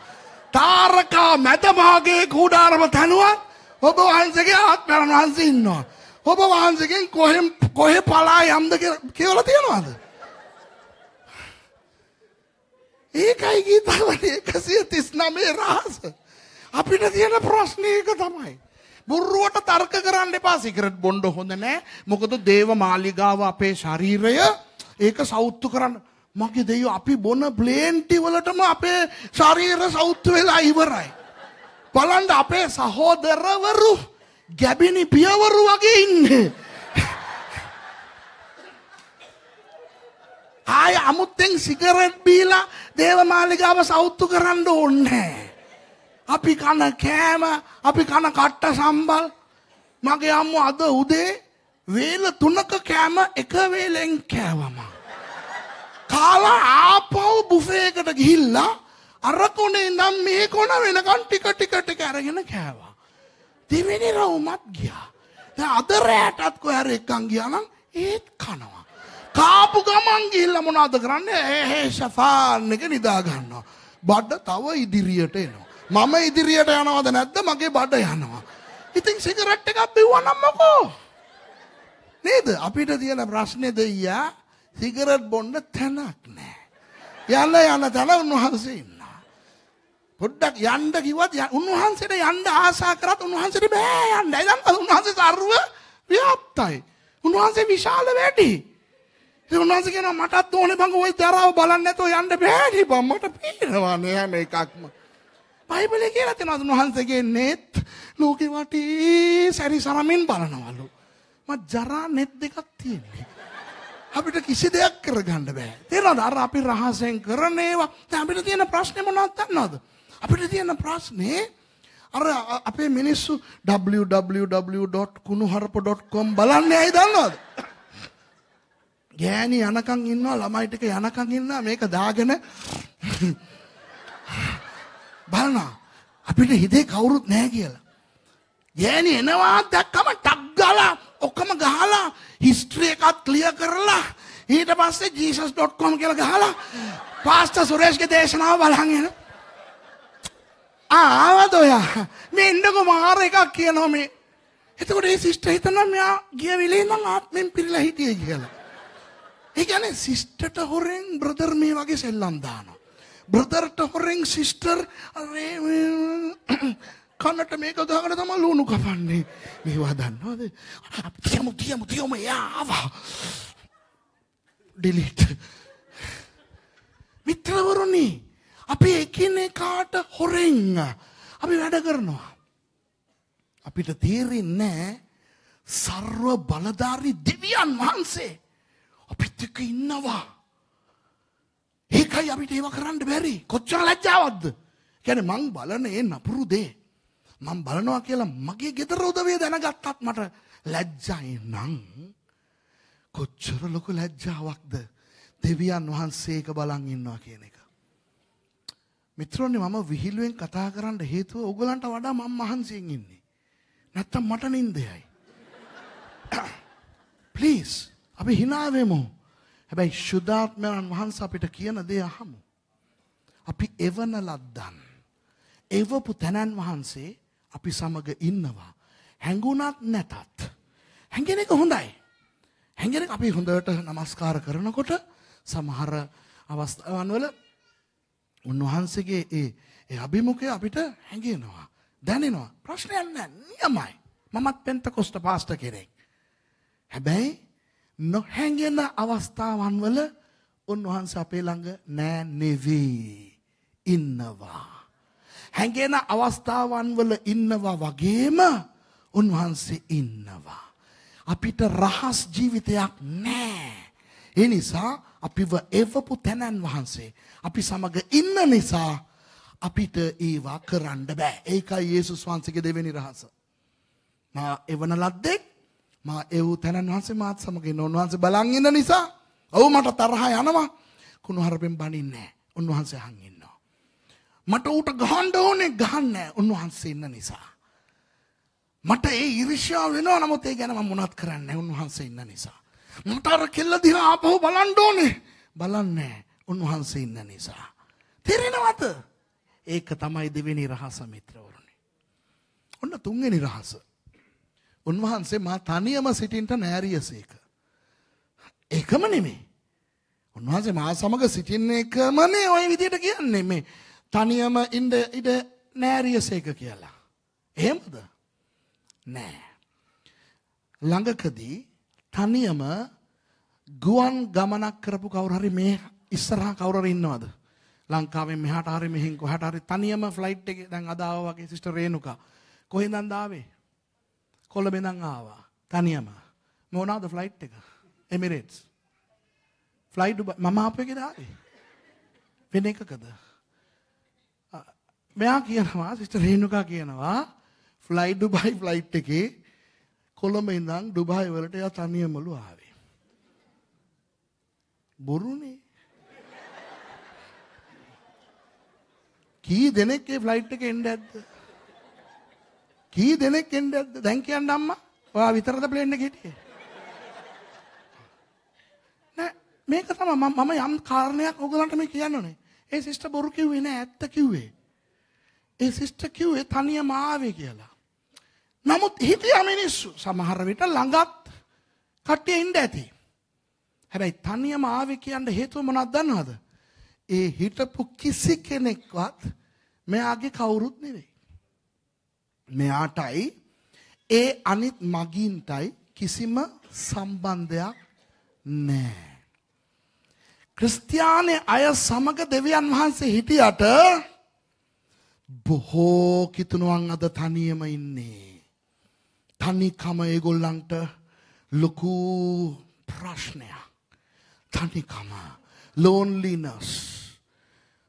Speaker 1: තාරකා මැදමාගේ කූඩාරම තැනුවත් ඔබ වහන්සේගේ ආත්මරණ වහන්සේ ඉන්නවා. ඔබ වහන්සේගෙන් කොහෙන් කොහෙ පලා යම්ද කියලා තියනවාද? ඒකයි ගීතාවල එකසිය තිස්නමේ රහස. අපිට තියෙන ප්‍රශ්නයක තමයි. බුරුවට තර්ක කරන්න එපා සිකරට් බොන්්ඩ හොඳ නෑ මොකද දේව මාලිගාව අපේ ශරීරය ඒක සෞත්තු කරන්න මගේ දෙයෝ අපි බොන බ්ලේන්ටිවලටම අපේ ශරීර සෞත්තු වෙලා ඉවරයි. බලන්ඩ අපේ සහෝදරවරු ගැබිණි පියවරු වගේ ඉන්නේ. ආය අමුත්තෙන් සිගරට් බීලා දේවමාලිගාව සෞතු කරන්න ඕන්නේ. අපි කන කෑම අපි කන කට්ට සම්බල් මගේ අම්මු අද උදේ වේල තුනක කෑම එක වේලෙන් කෑවම. කාලා ආපව් බුෆේකට ගිහිල්ලා අර කොනේ නම් මේ කොන වෙනකන් ටික ටික ටික අරගෙන කෑවා. දෙවෙනි රවුමත් ගියා. දැන් අද රැටත් කොහරි එක්කන් ගියා නම් ඒත් කනවා. කාපු ගමන් ගිහිල්ල මොනාද කරන්න ඒහේ ශෆාන් එක නිදාගන්නවා. බඩ තව ඉදිරියට එනවා. මම ඉදිරියට යනවද නැද්ද මගේ බඩ යනවා. ඉතින් සිගරට් එකක් බිව්වනම්මකෝ. නේද අපිට තියෙන ප්‍රශ්නය දෙයියා සිගරට් බොන්න තැනක් නෑ. යල්ල යන තැන උන්වහන්සේ ඉන්නවා. පොඩ්ඩක් යන්ඩ කිවත් උන්වහන්සේට යන්ඩ ආසා කරත් උන්වහන්සේට බෑ යන්න ඇදන් උන්වහන්සේ සර්ව ව්‍යාප්තයි. උන්වහන්සේ විශාල වැඩි. උන්වහන්සේ කියනවා මටත් ඕනේ බං ওই දරාව බලන්නේ නැතෝ යන්න බෑනේ බං මට පේනවා නේ හැම එකක්ම. බයිබලේ කියලා තියෙනවා උන්වහන්සේ කියන්නේත් ලෝකේ වටේ සැරිසරමින් බලනවලු. මම ජරා net දෙකක් තියෙන්නේ. අපිට කිසි දෙයක් කරගන්න බෑ. තේරෙනවද? අර අපි රහසෙන් කරන ඒවා. දැන් අපිට තියෙන ප්‍රශ්නේ මොනවද දන්නවද? අපිට තියෙන ප්‍රශ්නේ අර අපේ මිනිස්සු www.kunuharpa.com බලන්නේ ඇයි දන්නවද? ගෑණි යනකම් ඉන්නවා ළමයි ටික යනකම් ඉන්නවා මේක දාගෙන බලනවා අපිට හිතේ කවුරුත් නැහැ කියලා. ගෑණි එනවා දැක්කම ටක් ගාලා ඔක්කොම ගහලා හිස්ටරි එකත් ක්ලියර් කරලා ඊට පස්සේ jesus.com කියලා ගහලා පාස්ටර් සුරේෂ්ගේ දේශනාව බලන් එනවා. ආවද ඔයා මේ ඉන්නකො මාර එකක් කියනවා මේ එතකොට ඒ සිස්ටර් හිතනවා මෙයා ගිය වෙලේ නම් ආත්මෙන් පිරීලා හිටියේ කියලා ඒ කියන්නේ සිස්ටර්ට හොරෙන් බ්‍රදර් මේ වගේ සෙල්ලම් දානවා. බ්‍රදර්ට හොරෙන් සිස්ටර් අරේ කන්නට මේක දාගෙන තමයි ලුණු කපන්නේ. මේවා දන්නවද? තියමු තියමු තියමු යාවා. delete මිත්‍රවරුනි අපි එකිනෙකාට හොරෙන් අපි වැඩ කරනවා. අපිට තේරෙන්නේ සර්ව බලධාරී දෙවියන් වහන්සේ ඇත්තක ඉන්නවා. ඒකයි අපිට ඒව කරන්න බැරි කොච්චර ලැජ්ජාවක්ද. ගැන මං බලන ඒ නපුරු දේ. මං බලනවා කියලා මගේ ගෙදර උදවේ දැනගත්තත් මට ලැජ්ජයි නං. කොච්චර ලොකු ලැජ්ජාවක්ද දෙවියන් වහන්සේක බලන් ඉන්නවා කියන එක. මිත්‍රෝනි මම විහිළුවෙන් කතා කරන්න හේතුව ඕගලන්ට වඩා මම මහන්සියෙන් ඉන්නේ. නැත්තම් මට නින්දයයි. ප්ලීස් අපි හිනාවෙමු. හැබැයි ශුද්ධාත්මයන් වහන්ස අපිට කියන දේ අහමු. අපි එවන ලද්දන්. එවපු තැනන් වහන්සේ අපි සමග ඉන්නවා. හැඟුණත් නැතත්. හැඟෙන එක හොඳයි. හැඟෙන අපි හොඳට නමස්කාර කරනකොට සමහර අවස්ථාවන්වල උන්වහන්සේගේ ඒ ඒ අභිමුඛය අපිට හැඟෙනවා. දැනෙනවා. ප්‍රශ්නයක් නැහැ. නියමයි. මමත් පෙන්තකොස්ත පාස්ට කෙනෙක්. හැබැයි නොහැඟෙන අවස්ථාවන් වල උන්වහන්සේ අපේ ළඟ නෑ නෙවේ ඉන්නවා. හැඟෙන අවස්ථාවන් වල ඉන්නවා වගේම උන්වහන්සේ ඉන්නවා. අපිට රහස් ජීවිතයක් නෑ. ඒ නිසා අපිව එවපු තැනන් වහන්සේ අපි සමග ඉන්න නිසා අපිට ඒවා කරන්න බෑ. ඒකයි යේසුස් වහන්සේගේ දෙවෙනි රහස. මා එවන ලද්දෙක් මා එව් තැනන් වහන්සේ මාත් සමග ඉන්න උන්වහන්සේ බලන් ඉන්න නිසා ඔව් මට තරහ යනවා කුණුහරුපෙන් බණින්නේ උන්වහන්සේ අහන් ඉන්නවා මට ඌට ගහන්න ඕනේ ගහන්නේ උන්වහන්සේ ඉන්න නිසා මට ඒ ඊර්ෂ්‍යාව වෙනවා නමුත් ඒ ගැන මම මොනවත් කරන්නේ උන්වහන්සේ ඉන්න නිසා මට අර කෙල්ල දිහා ආපහු බලන්න ඕනේ බලන්නේ උන්වහන්සේ ඉන්න නිසා තේරෙනවද ඒක තමයි දෙවෙනි රහස මිත්‍රවරුනි ඔන්න තුන්වෙනි රහස උන්වහන්සේ මා තනියම සිටින්ට නෑරියසේක. එකම නෙමේ. උන්වහන්සේ මා සමග සිටින්න එකමනේ ඔය විදියට කියන්නේ මේ තනියම ඉන්ඩ ඉඩ නෑරියසේක කියලා. එහෙමද? නෑ. ළඟකදී තනියම ගුවන් ගමනක් කරපු කවුරු හරි මේ ඉස්සරහා කවුරු හරි ඉන්නවද? ලංකාවෙන් මෙහාට හරි මෙහෙන් කොහාට හරි තනියම ෆ්ලයිට් එකේ දැන් අදාව වගේ සිස්ටර් රේණුකා කොහෙන්ද ආවේ? කොළඹඳන් ආවා තනියම මොනාද ෆ්ලයිට් එක එමිරේට්ස් ෆ්ලයිට් මම ආපු එකේ ආවේ වෙන එකකද මෙයා කියනවා සිස්ටර් රේණුකා කියනවා ෆ්ලයිට් ඩුබයි ෆ්ලයිට් එකේ කොළඹ ඉඳන් ඩුබායි වලට එයා තනියමලු ආවේ බොරුනේ කී දෙනෙක් ඒ ෆ්ලයිට් එකේ එන්නේ නැද්ද කී දෙනෙක් එන්නේ ඇද්ද දැන් කියන්න අම්මා ඔයා විතරද ප්ලේන් එකේ හිටියේ නෑ මේක තමයි මම මම යම් කාරණයක් ඔයගලන්ට මේ කියන්න ඕනේ ඒ සිස්ටර් බොරු කිව්වේ නෑ ඇත්ත කිව්වේ ඒ සිස්ටර් කිව්වේ තනියම ආවේ කියලා නමුත් හිටියා මිනිස්සු සමහර විට ළඟත් කට්ටිය ඉන්න ඇති හැබැයි තනියම ආවේ කියන්න හේතුව මොනවද දන්නවද ඒ හිටපු කිසි කෙනෙක්වත් මෙයාගේ කවුරුත් නෙවෙයි මෙයාටයි ඒ අනිත් මගීන්ටයි කිසිම සම්බන්ධයක් නැහැ. ක්‍රිස්තියානි අය සමග දෙවියන් වහන්සේ හිටියට බොහෝ කිතුණුවන් අද තනියම ඉන්නේ. තනිකම ඒගොල්ලන්ට ලොකු ප්‍රශ්නයක්. තනිකම loneliness.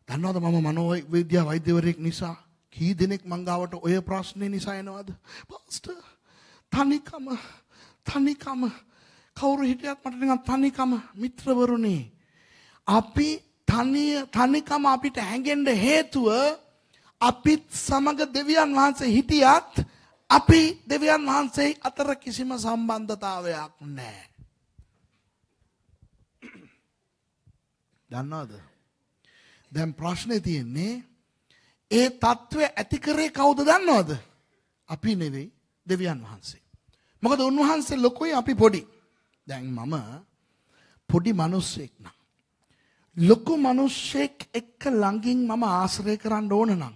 Speaker 1: දන්නවද මම මනෝවිද්‍යා වෛද්‍යවරයෙක් නිසා කී දෙනෙක් මංගාවට ඔය ප්‍රශ්නේ නිසා එනවද? පාස්ටර් තනිකම තනිකම කවුරු හිටියත් මට නිකන් තනිකම මිත්‍රවරුනි අපි තනිය තනිකම අපිට හැඟෙන්න හේතුව අපිත් සමග දෙවියන් වහන්සේ හිටියත් අපි දෙවියන් වහන්සේ අතර කිසිම සම්බන්ධතාවයක් නැහැ. දන්නවද? දැන් ප්‍රශ්නේ තියෙන්නේ ඒ తත්වය ඇති කරේ කවුද දන්නවද? අපි නෙවෙයි දෙවියන් වහන්සේ. මොකද උන්වහන්සේ ලොකුයි අපි පොඩි. දැන් මම පොඩි මිනිස්සෙක් නම් ලොකු මිනිස්සෙක් එක්ක ළඟින් මම ආශ්‍රය කරන්න ඕන නම්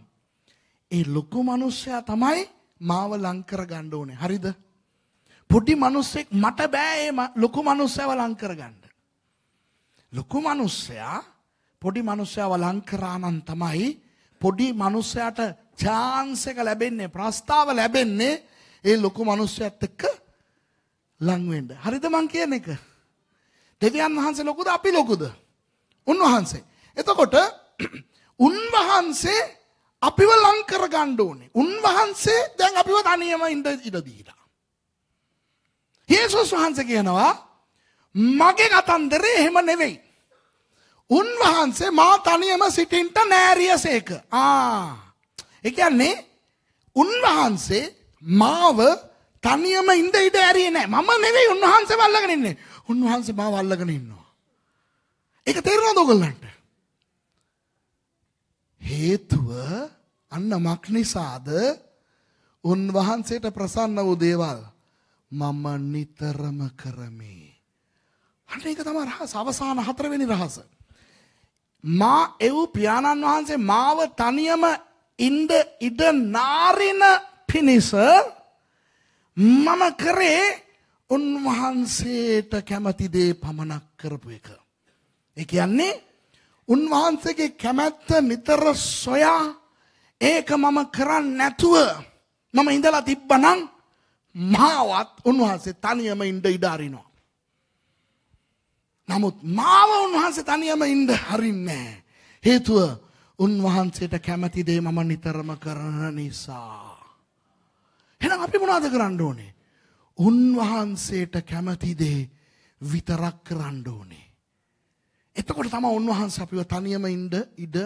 Speaker 1: ඒ ලොකු මිනිස්සයා තමයි මාව ලං කරගන්න ඕනේ. හරිද? පොඩි මිනිස්සෙක් මට බෑ මේ ලොකු මිනිස්සයව ලං කරගන්න. ලොකු මිනිස්සයා පොඩි මිනිස්සයව ලං කරා නම් තමයි පොඩි මනුස්සයාට චාන්ස් එක ලැබෙන්නේ ප්‍රස්තාව ලැබෙන්නේ ඒ ලොකු මනුස්සයත් එක්ක ලං වෙන්න. හරිද මං කියන එක? දෙවියන් වහන්සේ ලොකුද අපි ලොකුද? උන්වහන්සේ. එතකොට උන්වහන්සේ අපිව ලං කරගන්න ඕනේ. උන්වහන්සේ දැන් අපිව තනියම ඉඳ ඉඳ දීලා. යේසුස් වහන්සේ කියනවා මගේ කතන්දරේ එහෙම නෙවෙයි. උන්වහන්සේ මා තනියම සිටින්ට නෑරියසේක. ආ. ඒ කියන්නේ උන්වහන්සේ මාව තනියම ඉඳ ඉඩ ඇරියේ නෑ. මම නෙවෙයි උන්වහන්සේ වල්ලගෙන ඉන්නේ. උන්වහන්සේ මාව අල්ලගෙන ඉන්නවා. ඒක තේරෙනවද ඔයගොල්ලන්ට? හේතුව අන්න මක් නිසාද උන්වහන්සේට ප්‍රසන්න වූ දේවල් මම නිතරම කරමි. අන්න ඒක තමයි රහස අවසාන හතරවෙනි රහස. මා එව් පියාණන් වහන්සේ මාව තනියම ඉන්ද ඉඩ නාරින පිණිස මම කරේ උන්වහන්සේට කැමති දේ පමණක් කරපු එක. ඒ කියන්නේ උන්වහන්සේගේ කැමැත්ත නිතර සොයා ඒක මම කරන්නේ නැතුව මම ඉඳලා තිබ්බනම් මාවත් උන්වහන්සේ තනියම ඉඳ ඉඩ අරිනවා. නමුත් මාව උන්වහන්සේ තනියම ඉන්න හරින්නේ හේතුව උන්වහන්සේට කැමති දේ මම නිතරම කරන නිසා. එහෙනම් අපි මොනවද කරන්න ඕනේ? උන්වහන්සේට කැමති දේ විතරක් කරන්න ඕනේ. එතකොට තමයි උන්වහන්සේ අපිව තනියම ඉන්න ඉඩ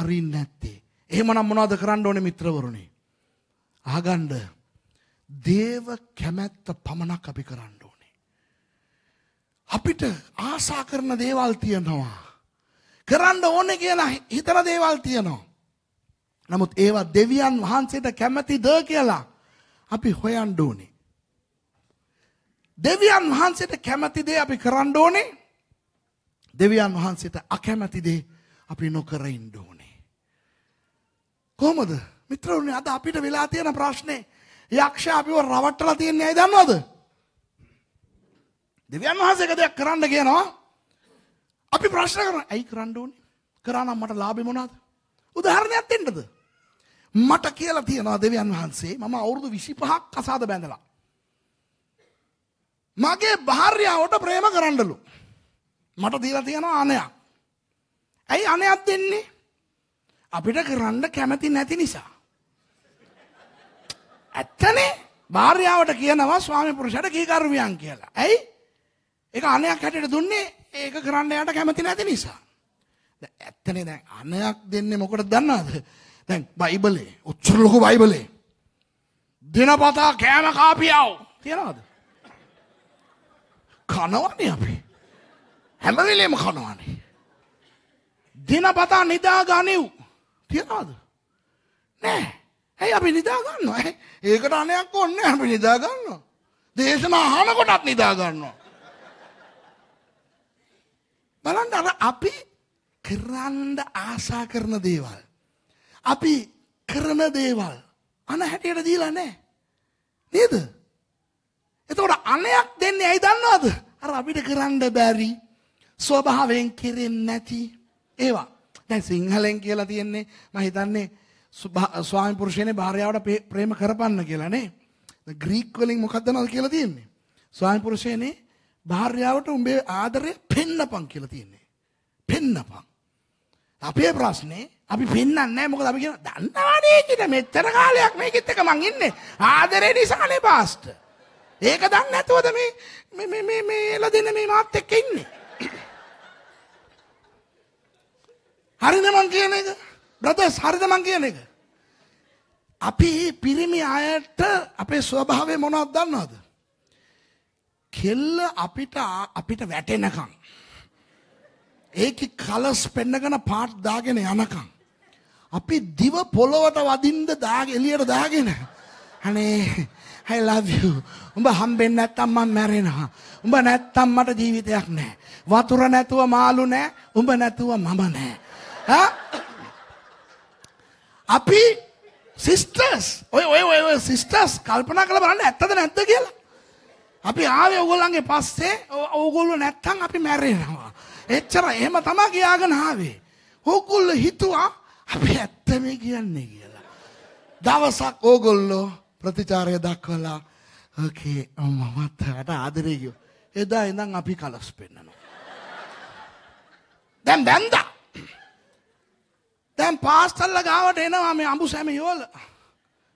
Speaker 1: අරින්නේ නැත්තේ. එහෙමනම් මොනවද කරන්න ඕනේ මිත්‍රවරුනි? අහගන්න. දේව කැමැත්ත පමණක් අපි කරන්න අපිට ආසා කරන දේවල් තියෙනවා. කරන්න ඕනේ කියලා හිතන දේවල් තියෙනවා. නමුත් ඒවා දෙවියන් වහන්සේට කැමතිද කියලා අපි හොයන්න ඕනේ. දෙවියන් වහන්සේට කැමති දේ අපි කරන්න ඕනේ. දෙවියන් වහන්සේට අකැමති දේ අපි නොකර ඉන්න ඕනේ. කොහොමද? මිත්‍රවරුනි අද අපිට වෙලා තියෙන ප්‍රශ්නේ යක්ෂයා අපිව රවට්ටලා තියන්නේ ඇයි දන්නවද? දෙවියන් වහන්සේ එක දෙයක් කරන්න කියනවා අපි ප්‍රශ්න කරන ඇයි කරන්න ඕනේ කරා නම් මට ලාභෙ මොනවාද උදාහරණයක් දෙන්නද මට කියලා තියෙනවා දෙවියන් වහන්සේ මම අවුරුදු 25ක් කසාද බැඳලා මගේ භාර්යාවට ප්‍රේම කරන්නලු මට දීලා තියෙනවා අනයක් ඇයි අනයක් දෙන්නේ අපිට කරන්න කැමති නැති නිසා ඇත්තනේ භාර්යාවට කියනවා ස්වාමි පුරුෂයට කීකරුවියන් කියලා. ඇයි? ඒක අනයක් හැටට දුන්නේ ඒක කරන්න යාට කැමති නැති නිසා. දැන් ඇත්තනේ දැන් අනයක් දෙන්නේ මොකටද දන්නවද? දැන් බයිබලේ උච්චර ලොකු බයිබලේ දිනපතා කෑම කාපියව තියනවද? කනවනේ අපි. හැම වෙලෙම කනවනේ. දිනපතා නිදා ගනිව් තියනවද? නෑ. ඇයි අපි නිදා ගන්නවා? ඒකට අනයක් ඕනේ අපි නිදා ගන්නවා. දේශනා අහනකොටත් නිදා ගන්නවා. බලන්න අර අපි කරන්න ආසා කරන දේවල්. අපි කරන දේවල් අන හැටියට දීලා නැහැ. නේද? එතකොට අනයක් දෙන්නේ ඇයි දන්නවද? අර අපිට කරන්න බැරි ස්වභාවයෙන් කෙරෙන්නේ නැති ඒවා. දැන් සිංහලෙන් කියලා තියෙන්නේ මම හිතන්නේ ස්වාමි පුරුෂයනේ භාර්යාවට ප්‍රේම කරපන්න කියලා නේ. ග්‍රීක් වලින් මොකක්ද නේද කියලා තියෙන්නේ. ස්වාමි පුරුෂයනේ භාර්යාවට උඹේ ආදරය පෙන්නපන් කියලා තියෙන්නේ. පෙන්නපන්. අපේ ප්‍රශ්නේ අපි පෙන්වන්නේ නැහැ මොකද අපි කියන දන්නවනේ කියන මෙච්චර කාලයක් මේකෙත් එක මං ඉන්නේ ආදරේ නිසානේ පාස්ට. ඒක දන්නේ නැතුවද මේ මේ මේ මේ එලා දෙන මේ මාත් එක්ක ඉන්නේ. හරිද මං කියන එක? බ්‍රදර්ස් හරිද මං කියන එක? අපි පිරිමි අයට අපේ ස්වභාවය මොනවද දන්නවද? කෙල්ල අපිට අපිට වැටෙනකං. ඒක කලස් පෙන්නගෙන පාට් දාගෙන යනකං. අපි දිව පොළොවට වදින්ද දාග එලියට දාගෙන. හනේ I love you. උඹ හම්බෙන්න නැත්තම් මම මැරෙනවා. උඹ නැත්තම් මට ජීවිතයක් නැහැ. වතුර නැතුව මාළු නැහැ. උඹ නැතුව මම නැහැ. ඈ? අපි සිස්ටර්ස් ඔය ඔය ඔය සිස්ටර්ස් කල්පනා කරලා බලන්න ඇත්තද නැද්ද කියලා. අපි ආවේ ඕගොල්ලන්ගේ පස්සේ ඕගොල්ලෝ නැත්තම් අපි මැරෙනවා. එච්චර එහෙම තමයි කියාගෙන ආවේ. ඕගොල්ලෝ හිතුවා අපි ඇත්ත මේ කියන්නේ කියලා. දවසක් ඕගොල්ලෝ ප්‍රතිචාරය දක්වලා "ඕකේ මමත් හට ආදරේ" කිව්වා. එදා ඉඳන් අපි කලස් පෙන්නනවා. දැන් දැන්දා. දැන් පාස්ටල්ලා ගාවට එනවා මේ අඹු සැමියෝල.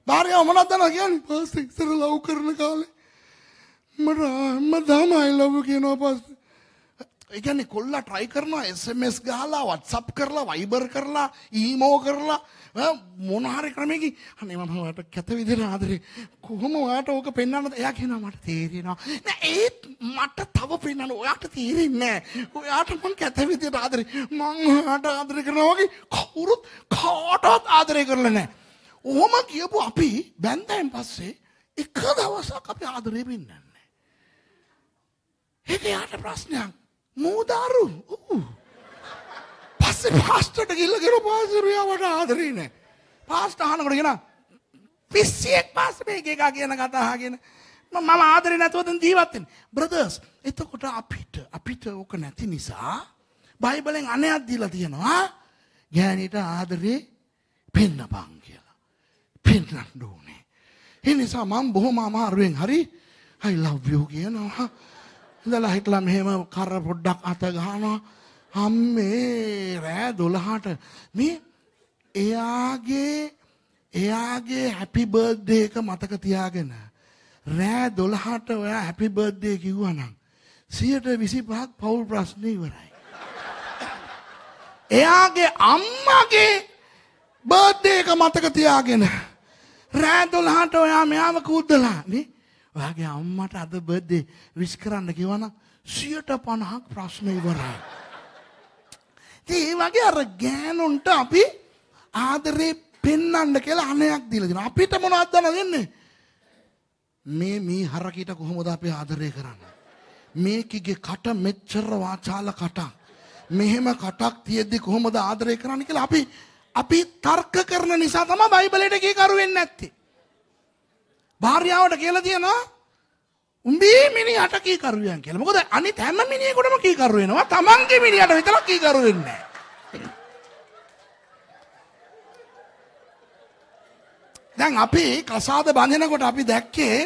Speaker 1: බාරය මොනවද දන්නවද කියන්නේ? පාස්ටර් ඉස්සර ලව් කරන කාලේ මම දම අයිලව කියනවා පස්සේ ඒ කියන්නේ කොල්ලා try කරනවා SMS ගහලා WhatsApp කරලා Viber කරලා email කරලා මොන හරි ක්‍රමයකින් අනේ මම ඔයාට කැත විදිහට ආදරේ කොහොම ඔයාට ඕක පෙන්වන්නද එයා කියනවා මට තේරෙනවා නෑ ඒත් මට තව පෙන්වන්න ඔයාට තේරෙන්නේ නෑ ඔයාට මම කැත විදිහට ආදරේ මං ඔයාට ආදරේ කරනවා වගේ කවුරුත් කාටවත් ආදරේ කරලා නෑ ඕම කියපු අපි බැන්දෙන් පස්සේ එක දවසක් අපි ආදරේ පෙන්වන්න එයාට ප්‍රශ්නයක් මූදාරු පස්සේ පාස්ටට ගිල්ල ගෙර පාසිරයාවට ආදරී නෑ පාස්ට අහනකොට ගෙන පිස්සියෙක් පස්ස මේ එකකා කියන කතාහගෙන මම ආදරේ නැතුවද ජීවත්තෙන් බ්‍රදර්ස් එතකොට අපිට අපිට ඕක නැති නිසා බයිබලෙන් අනයක් දීලා තියෙනවා ගෑනීට ආදරේ පෙන්න බං කියලා පෙන්නන්න ඕනේ එනිසා මම බොහොම අමාරුවෙන් හරි I love you කියනවා ඉඳලා හිටලා මෙහෙම කර පොඩ්ඩක් අත ගහනවා හම්මේ රෑ 12ට මේ එයාගේ එයාගේ හැපි බර්ත්ඩේ එක මතක තියාගෙන රෑ 12ට ඔයා හැපි බර්ත්ඩේ කිව්වා නම් 125ක් පෞල් ප්‍රශ්න ඉවරයි. එයාගේ අම්මගේ බර්ත්ඩේ එක මතක තියාගෙන රෑ 12ට ඔයා මෙයාම කූද්දලා නේ ඔයාගේ අම්මට අද බර්ත්ඩේ විශ් කරන්න කිව්වනම් 150ක් ප්‍රශ්න ඉවරයි. ඉතින් ඒ වගේ අර ගෑනුන්ට අපි ආදරේ පෙන්වන්න කියලා අනයක් දීලා දෙනවා. අපිට මොනවද දන දෙන්නේ? මේ මී හරකීට කොහොමද අපි ආදරය කරන්නේ? මේකගේ කට මෙච්චර වාචාල කටක්. මෙහෙම කටක් තියෙද්දි කොහොමද ආදරය කරන්නේ කියලා අපි අපි තර්ක කරන නිසා තමයි බයිබලයට කී කරු වෙන්නේ නැත්තේ. භාර්යාවට කියලා තියෙනවා උඹේ මිනිහට කීකරුවයන් කියලා. මොකද අනිත් හැම මිනිහෙකුටම කීකරු වෙනවා. Tamange මිනිහට විතරක් කීකරු වෙන්නේ නැහැ. දැන් අපි කසාද බඳිනකොට අපි දැක්කේ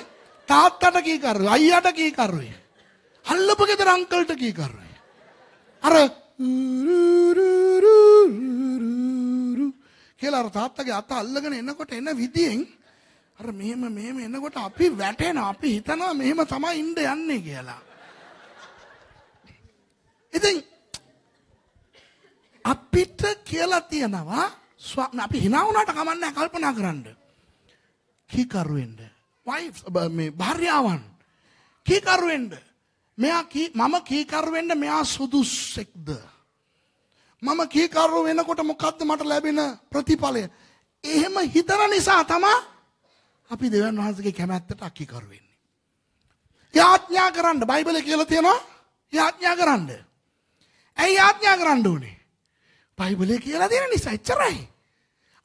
Speaker 1: තාත්තට කීකරුයි, අයියාට කීකරුයි. හල්ලපු ගෙදර අංකල්ට කීකරුයි. අර කියලා අර තාත්තගේ අත අල්ලගෙන එනකොට එන විදියෙන් අර මෙහෙම මෙහෙම එනකොට අපි වැටෙන අපි හිතනවා මෙහෙම තමයි ඉන්න යන්නේ කියලා. ඉතින් අපිට කියලා තියෙනවා අපි hina වුණාට කමන්නේ කල්පනා කරන්න. කීකරු වෙන්න. wives මේ භාර්යාවන් කීකරු වෙන්න. මෙයා මම කීකරු වෙන්න මෙයා සුදුස්සෙක්ද? මම කීකරු වෙනකොට මොකද්ද මට ලැබෙන ප්‍රතිඵලය? එහෙම හිතන නිසා තමයි අපි දෙවන් වහන්සගේ කැමැත්තට අක්කිකරු වෙන්නේ. යාඥා කරන්න බයිබල කියල තියෙනවා යාඥා කරන්න. ඇයි යාඥා කරන්න ඕනේ. බයිබලය කියලා දෙන නිසා එච්චරයි.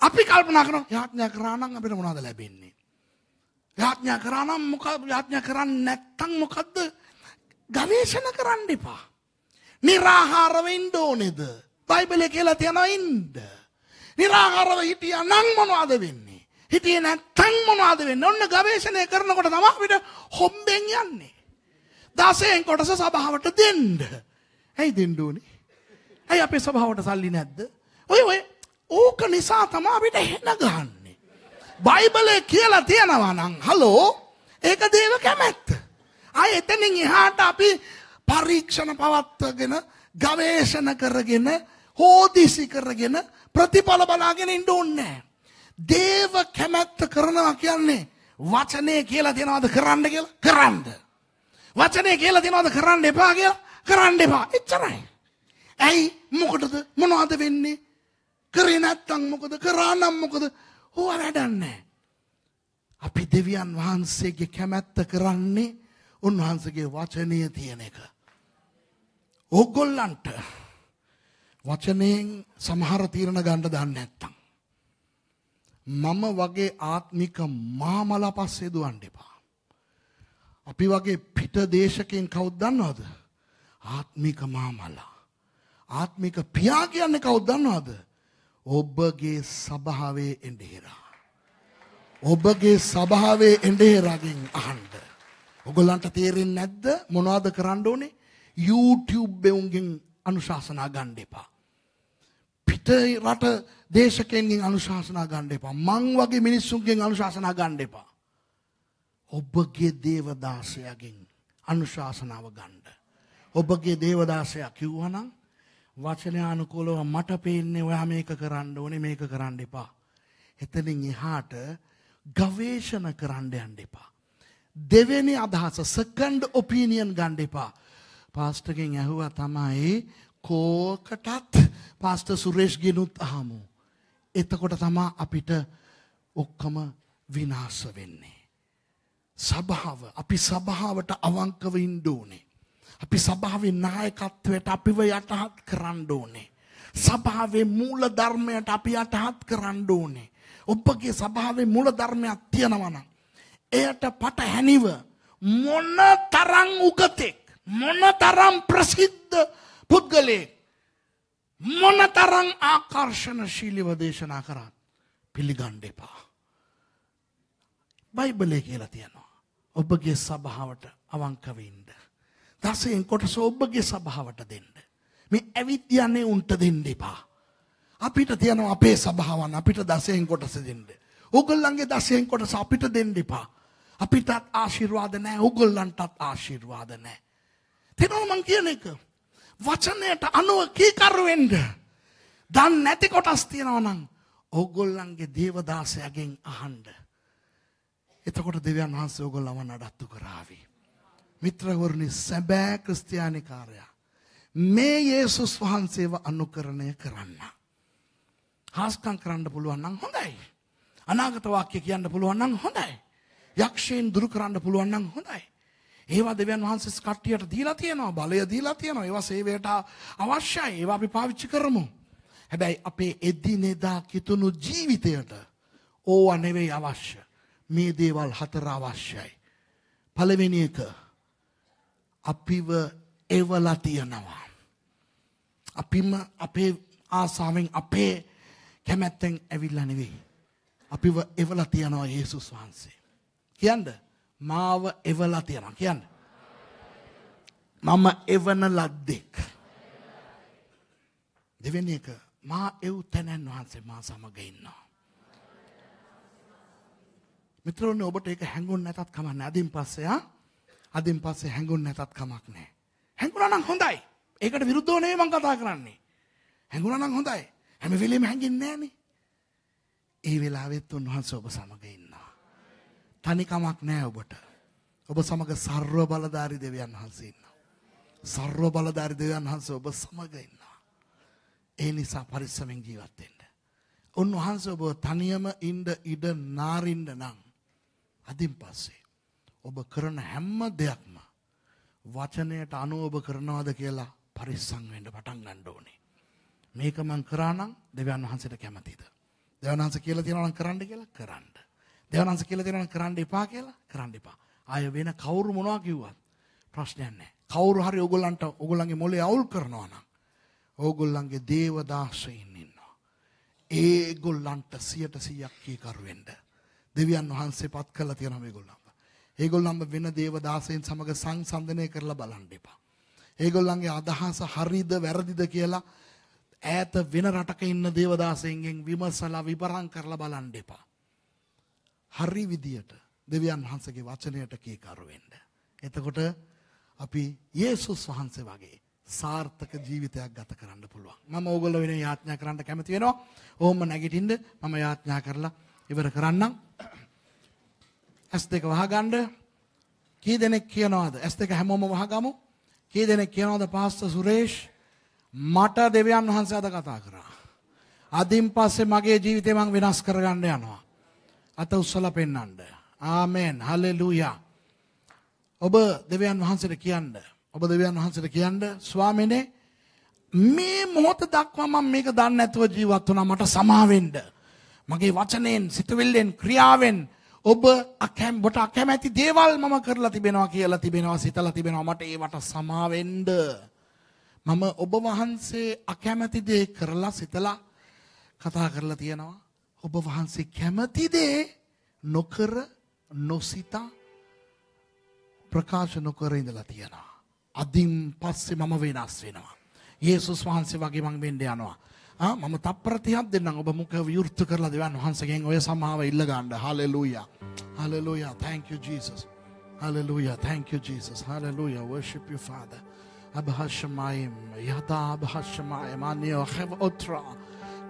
Speaker 1: අපි කල්පනා කරන යාඥා කරානම් අපිට මොනවද ලැබෙන්නේ. යාඥා කරානම් මොක යාඥා කරන්න නැත්තම් මොකද්ද ගවේෂණ කරන්න එපා. නිරාහාරව ඉන්න ඕනේද? බයිබලය කියලා තියනවා ඉන්න. නිරාහාරව හිටියා නම් මොනවද වෙන්නේ? හිටියේ නැත්තම් මොනවද වෙන්නේ? ඔන්න ගවේෂණය කරනකොට තමයි අපිට හොම්බෙන් යන්නේ. දසයෙන් කොටස සභාවට දෙන්න. ඇයි දෙන්න ඕනේ? ඇයි අපේ සභාවට සල්ලි නැද්ද? ඔය ඔය ඕක නිසා තමයි අපිට හෙන ගහන්නේ. බයිබලේ කියලා තියෙනවා නම් හලෝ ඒක දේව කැමැත්ත. ආයෙ එතනින් එහාට අපි පරීක්ෂණ පවත්වගෙන ගවේෂණ කරගෙන හෝදිසි කරගෙන ප්‍රතිඵල බලාගෙන ඉන්න ඕනේ නැහැ. දේව කැමැත්ත කරනවා කියන්නේ වචනේ කියලා තියනවාද කරන්න කියලා කරන්න. වචනේ කියලා තියනවාද කරන්න එපා කියලා කරන්න එපා. එච්චරයි. ඇයි මොකටද මොනවද වෙන්නේ? කරේ නැත්තම් මොකද? කරා නම් මොකද? හොව වැඩන්නේ. අපි දෙවියන් වහන්සේගේ කැමැත්ත කරන්නේ උන්වහන්සේගේ වචනය තියෙන එක. ඕගොල්ලන්ට වචනයෙන් සමහර තීරණ ගන්න දන්නේ නැත්තම් මම වගේ ආත්මික මාමලා පස්සේ දුවන්න එපා. අපි වගේ පිට දේශකෙන් කවුද දන්නවද? ආත්මික මාමලා. ආත්මික පියා කියන්නේ කවුද දන්නවද? ඔබගේ සභාවේ එඬේරා. ඔබගේ සභාවේ එඬේරාගෙන් අහන්න. ඔගොල්ලන්ට තේරෙන්නේ නැද්ද මොනවද කරන්න ඕනේ? YouTube එකෙන් අනුශාසනා ගන්න එපා. පිට රට දේශකෙන්ගෙන් අනුශාසනා ගන්න එපා. මං වගේ මිනිස්සුන්ගෙන් අනුශාසනා ගන්න එපා. ඔබගේ දේවදාසයගෙන් අනුශාසනාව ගන්න. ඔබගේ දේවදාසයා කිව්වනම් වචනානුකූලව මට පේන්නේ ඔයා මේක කරන්න ඕනේ මේක කරන්න එපා. එතනින් එහාට ගවේෂණ කරන්න යන්න එපා. දෙවෙනි අදහස සෙකන්ඩ් ඔපිනියන් ගන්න එපා. පාස්ටර්ගෙන් ඇහුවා තමයි කෝකටත් පාස්ටර් සුරේෂ්ගෙනුත් අහමු. එතකොට තමා අපිට ඔක්කම විනාස වෙන්නේ. සභාව අපි සභාවට අවංකව ඉන්න ඕනේ. අපි සභාවේ නායකත්වයට අපිව යටහත් කරන්න ඕනේ. සභාවේ මූල ධර්මයට අපි යටහත් කරන්න ඕනේ. ඔබගේ සභාවේ මූල ධර්මයක් තියෙනවා නම් එයට පටහැනිව මොන තරම් උගතෙක් මොන තරම් ප්‍රසිද්ධ පුද්ගලයෙක් මොනතරං ආකර්ශණශීලිව දේශනා කරත් පිළිගණ්ඩ එපා. බයිබලේ කියලා තියෙනවා. ඔබගේ සභාවට අවංකවෙන්ඩ. දසයෙන් කොටස ඔබගේ සභාවට දෙන්න. මේ ඇවිද්‍යන්නේ උන්ට දෙන්න එපා. අපිට තියනවා අපේ සභාවන් අපිට දසයෙන් කොටස දෙන්න. උගල්ලන්ගේ දසයෙන් කොටස අපිට දෙන්න එපා. අපිටත් ආශිර්වාද නෑ උගොල්ලන්ටත් ආශිර්වාද නෑ. තෙනවා මං කියන එක. වචනයට අනුව කීකරු වෙන්න. දන් නැති කොටස් තියෙනවා නම් ඕගොල්ලන්ගේ දේවදාසයගෙන් අහන්න. එතකොට දෙවියන් වහන්සේ ඕගොල්ලව නඩත්තු කරාවි. මිත්‍රවරුනි සැබෑ ක්‍රිස්තියානි කාර්යය මේ යේසුස් වහන්සේව අනුකරණය කරන්න. හාස්කම් කරන්න පුළුවන් නම් හොඳයි. අනාගත වාක්‍ය කියන්න පුළුවන් නම් හොඳයි. යක්ෂයන් දුරු කරන්න පුළුවන් නම් හොඳයි. ඒවා දෙවියන් වහන්සේ කට්ටියට දීලා තියෙනවා බලය දීලා තියෙනවා ඒවා සේවයට අවශ්‍යයි ඒවා අපි පාවිච්චි කරමු හැබැයි අපේ එදිනෙදා කිතුණු ජීවිතයට ඕවා නෙවෙයි අවශ්‍ය මේ දේවල් හතර අවශ්‍යයි පළවෙනි එක අපිව එවලා තියෙනවා අපිම අපේ ආසාවෙන් අපේ කැමැත්තෙන් ඇවිල්ලා නෙවෙයි අපිව එවලා තියනවා යේසුස් වහන්සේ කියන්න මාව එවලා තියෙනවා කියන්න. මම එවන ලද්දෙක්. දෙවෙනි එක මා එව් තැනන් වහන්සේ මා සමග ඉන්නවා. මිත්‍රෝනේ ඔබට ඒක හැඟුණ නැතත් කමක් නැහැ. අදින් පස්සේ ආ අදින් පස්සේ හැඟුණ නැතත් කමක් නැහැ. හැඟුණා නම් හොඳයි. ඒකට විරුද්ධව නෙවෙයි මම කතා කරන්නේ. හැඟුණා නම් හොඳයි. හැම වෙලෙම හැංගෙන්නේ නැහනේ. ඒ වෙලාවෙත් උන්වහන්සේ ඔබ සමග ඉන්නවා. තනිකමක් නෑ ඔබට. ඔබ සමග සර්ව බලධාරි දෙවියන් වහන්සේ ඉන්නවා. සර්ව බලධාරි දෙවියන් වහන්සේ ඔබ සමග ඉන්නවා. ඒ නිසා පරිස්සමෙන් ජීවත් වෙන්න. උන්වහන්සේ ඔබ තනියම ඉන්න ඉඩ නාරින්න නම් අදින් පස්සේ ඔබ කරන හැම දෙයක්ම වචනයට අනුව ඔබ කරනවාද කියලා පරිස්සම් වෙන්න පටන් ගන්න ඕනේ. මේක මං කරා නම් දෙවියන් වහන්සේට කැමතිද? දෙවියන් වහන්සේ කියලා තියෙනවා නම් කරන්න කියලා කරන්න. දෙවනංශ කියලා දෙනවා කරන්න එපා කියලා කරන්න එපා. ආය වෙන කවුරු මොනවා කිව්වත් ප්‍රශ්නයක් නැහැ. කවුරු හරි ඕගොල්ලන්ට ඕගොල්ලන්ගේ මොලේ අවුල් කරනවා නම් ඕගොල්ලන්ගේ දේවදාසයින් ඉන්නවා. ඒගොල්ලන්ට 100% කීකරු වෙන්න දෙවියන් වහන්සේ පත් කරලා තියෙනවා මේගොල්ලන්ව. ඒගොල්ලන්ව වෙන දේවදාසයන් සමග සංසන්දනය කරලා බලන්න එපා. ඒගොල්ලන්ගේ අදහස හරිද වැරදිද කියලා ඈත වෙන රටක ඉන්න දේවදාසයන්ගෙන් විමසලා විපරම් කරලා බලන්න එපා. හරි විදියට දෙවියන් වහන්සේගේ වචනයට කීකරු වෙන්න. එතකොට අපි යේසුස් වහන්සේ වගේ සාර්ථක ජීවිතයක් ගත කරන්න පුළුවන්. මම ඕගොල්ලෝ වෙනුවෙන් යාඥා කරන්න කැමති වෙනවා. ඕම්ම නැගිටින්න මම යාඥා කරලා ඉවර කරන්නම්. S2 වහගන්න. කී දෙනෙක් කියනවාද? S2 හැමෝම වහගමු. කී දෙනෙක් කියනවාද පාස්තර සුරේෂ් මට දෙවියන් වහන්සේ අද කතා කරා. අදින් පස්සේ මගේ ජීවිතේ මම වෙනස් කරගන්න යනවා. අත උස්සලා පෙන්වන්න. ආමෙන්. හලෙලූයා. ඔබ දෙවියන් වහන්සේට කියන්න. ඔබ දෙවියන් වහන්සේට කියන්න ස්වාමිනේ මේ මොහොත දක්වා මම මේක දන්නේ නැතුව ජීවත් වුණා මට සමාවෙන්න. මගේ වචනෙන්, සිතුවිල්ලෙන්, ක්‍රියාවෙන් ඔබ අකැම් ඔබට අකැමැති දේවල් මම කරලා තිබෙනවා කියලා තිබෙනවා, සිතලා තිබෙනවා මට ඒවට සමාවෙන්න. මම ඔබ වහන්සේ අකැමැති දේ කරලා සිතලා කතා කරලා තියෙනවා. ඔබ වහන්සේ කැමති දේ නොකර නොසිතා ප්‍රකාශ නොකර ඉඳලා තියෙනවා. අදින් පස්සේ මම වෙනස් වෙනවා. යේසුස් වහන්සේ වගේ මං වෙන්න යනවා. ආ මම තප්පර 30ක් දෙන්නම් ඔබ මුඛ විවෘත කරලා දෙවන් වහන්සේගෙන් ඔය සමාව ඉල්ල ගන්න. හalleluya. Hallelujah. Thank you Jesus. Hallelujah. Thank you Jesus. Hallelujah. Worship you Father. Abhashamayim. Yada Abhashamayim. Anyo Hev Otra.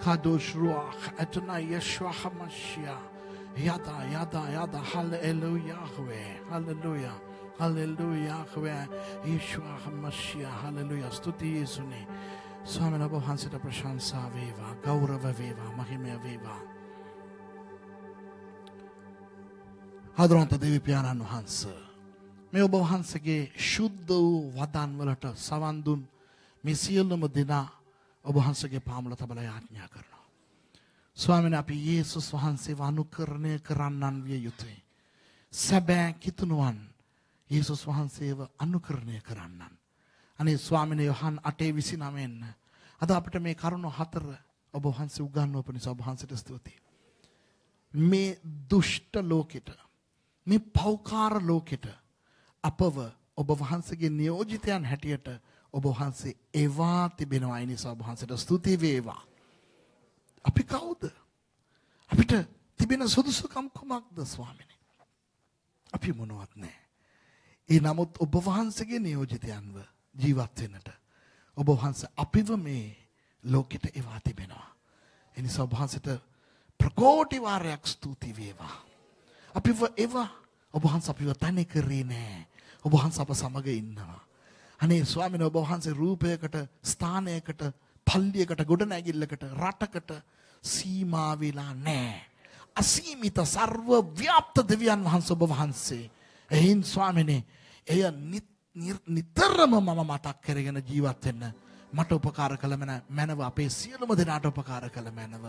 Speaker 1: Kadosh Ruach, Adonai Yeshua HaMashiach, Yada, Yada, Yada, Hallelujah, Hallelujah. හල්ලෙල්ලුයා හොෑ ඒශ්වාහ මශ්‍යය හල්ලලුය ස්තුති යේසුනේ ස්වාමන වහන්සට ප්‍රශංසා වේවා ගෞරව වේවා මහිමය වේවා. හදරන්ත දෙවිපාණන් වහන්ස. මේ ඔබ වහන්සගේ ශුද්ධ වූ වදන්වලට සවන්දුන් මෙසිියල්ලම දෙනා ඔබහන්සගේ පාමුල තබල යාඥා කරනවා. ස්වාමන අපි ඒසුස් වහන්සේ වනුකරණය කරන්නන් විය යුතුයි. සැබෑ කිතුනුවන් ඒසුස් වහන්සේව අනුකරණය කරන්නන්. අනේ ස්වාමින යොහන් අටේ විසි නමෙන්න්න. අද අපට මේ කරුණු හතර ඔබ වහන්සේ උගන්නව පිණිස ඔබ වහන්සේට ස්තුතියි. මේ දුෂ්ට ලෝකෙට මේ පෞකාර ලෝකෙට අපව ඔබ වහන්සේගේ නියෝජිතයන් හැටියට ඔබ වහන්සේ එවා තිබෙනවා ඒ නිසා ඔබ වහන්සේට ස්තුති වේවා. අපි කවුද? අපිට තිබෙන සුදුසුකම් කුමක්ද ස්වාමිනේ? අපි මොනවත් නැහැ. ඒ නමුත් ඔබ වහන්සේගේ නියෝජිතයන්ව ජීවත් වෙන්නට ඔබ වහන්සේ අපිව මේ ලෝකෙට එවා තිබෙනවා. ඒ නිසා ඔබ වහන්සේට ප්‍රකෝටි වාරයක් ස්තුති වේවා. අපිව එවා ඔබ වහන්සේ අපිව තනි කරේ නෑ. ඔබ වහන්සේ අප සමග ඉන්නවා. අනේ ස්වාමීන් වහන්සේ රූපයකට ස්ථානයකට පල්ලියකට ගොඩනැගිල්ලකට රටකට සීමා වෙලා නැහැ. අසීමිත ਸਰව ව්‍යාප්ත දෙවියන් වහන්සේ ඔබ වහන්සේ. එයින් ස්වාමීනි, එය නිතරම මම මතක් කරගෙන ජීවත් වෙන්න මට උපකාර කළ මැනව අපේ සියලුම දෙනාට උපකාර කළ මැනව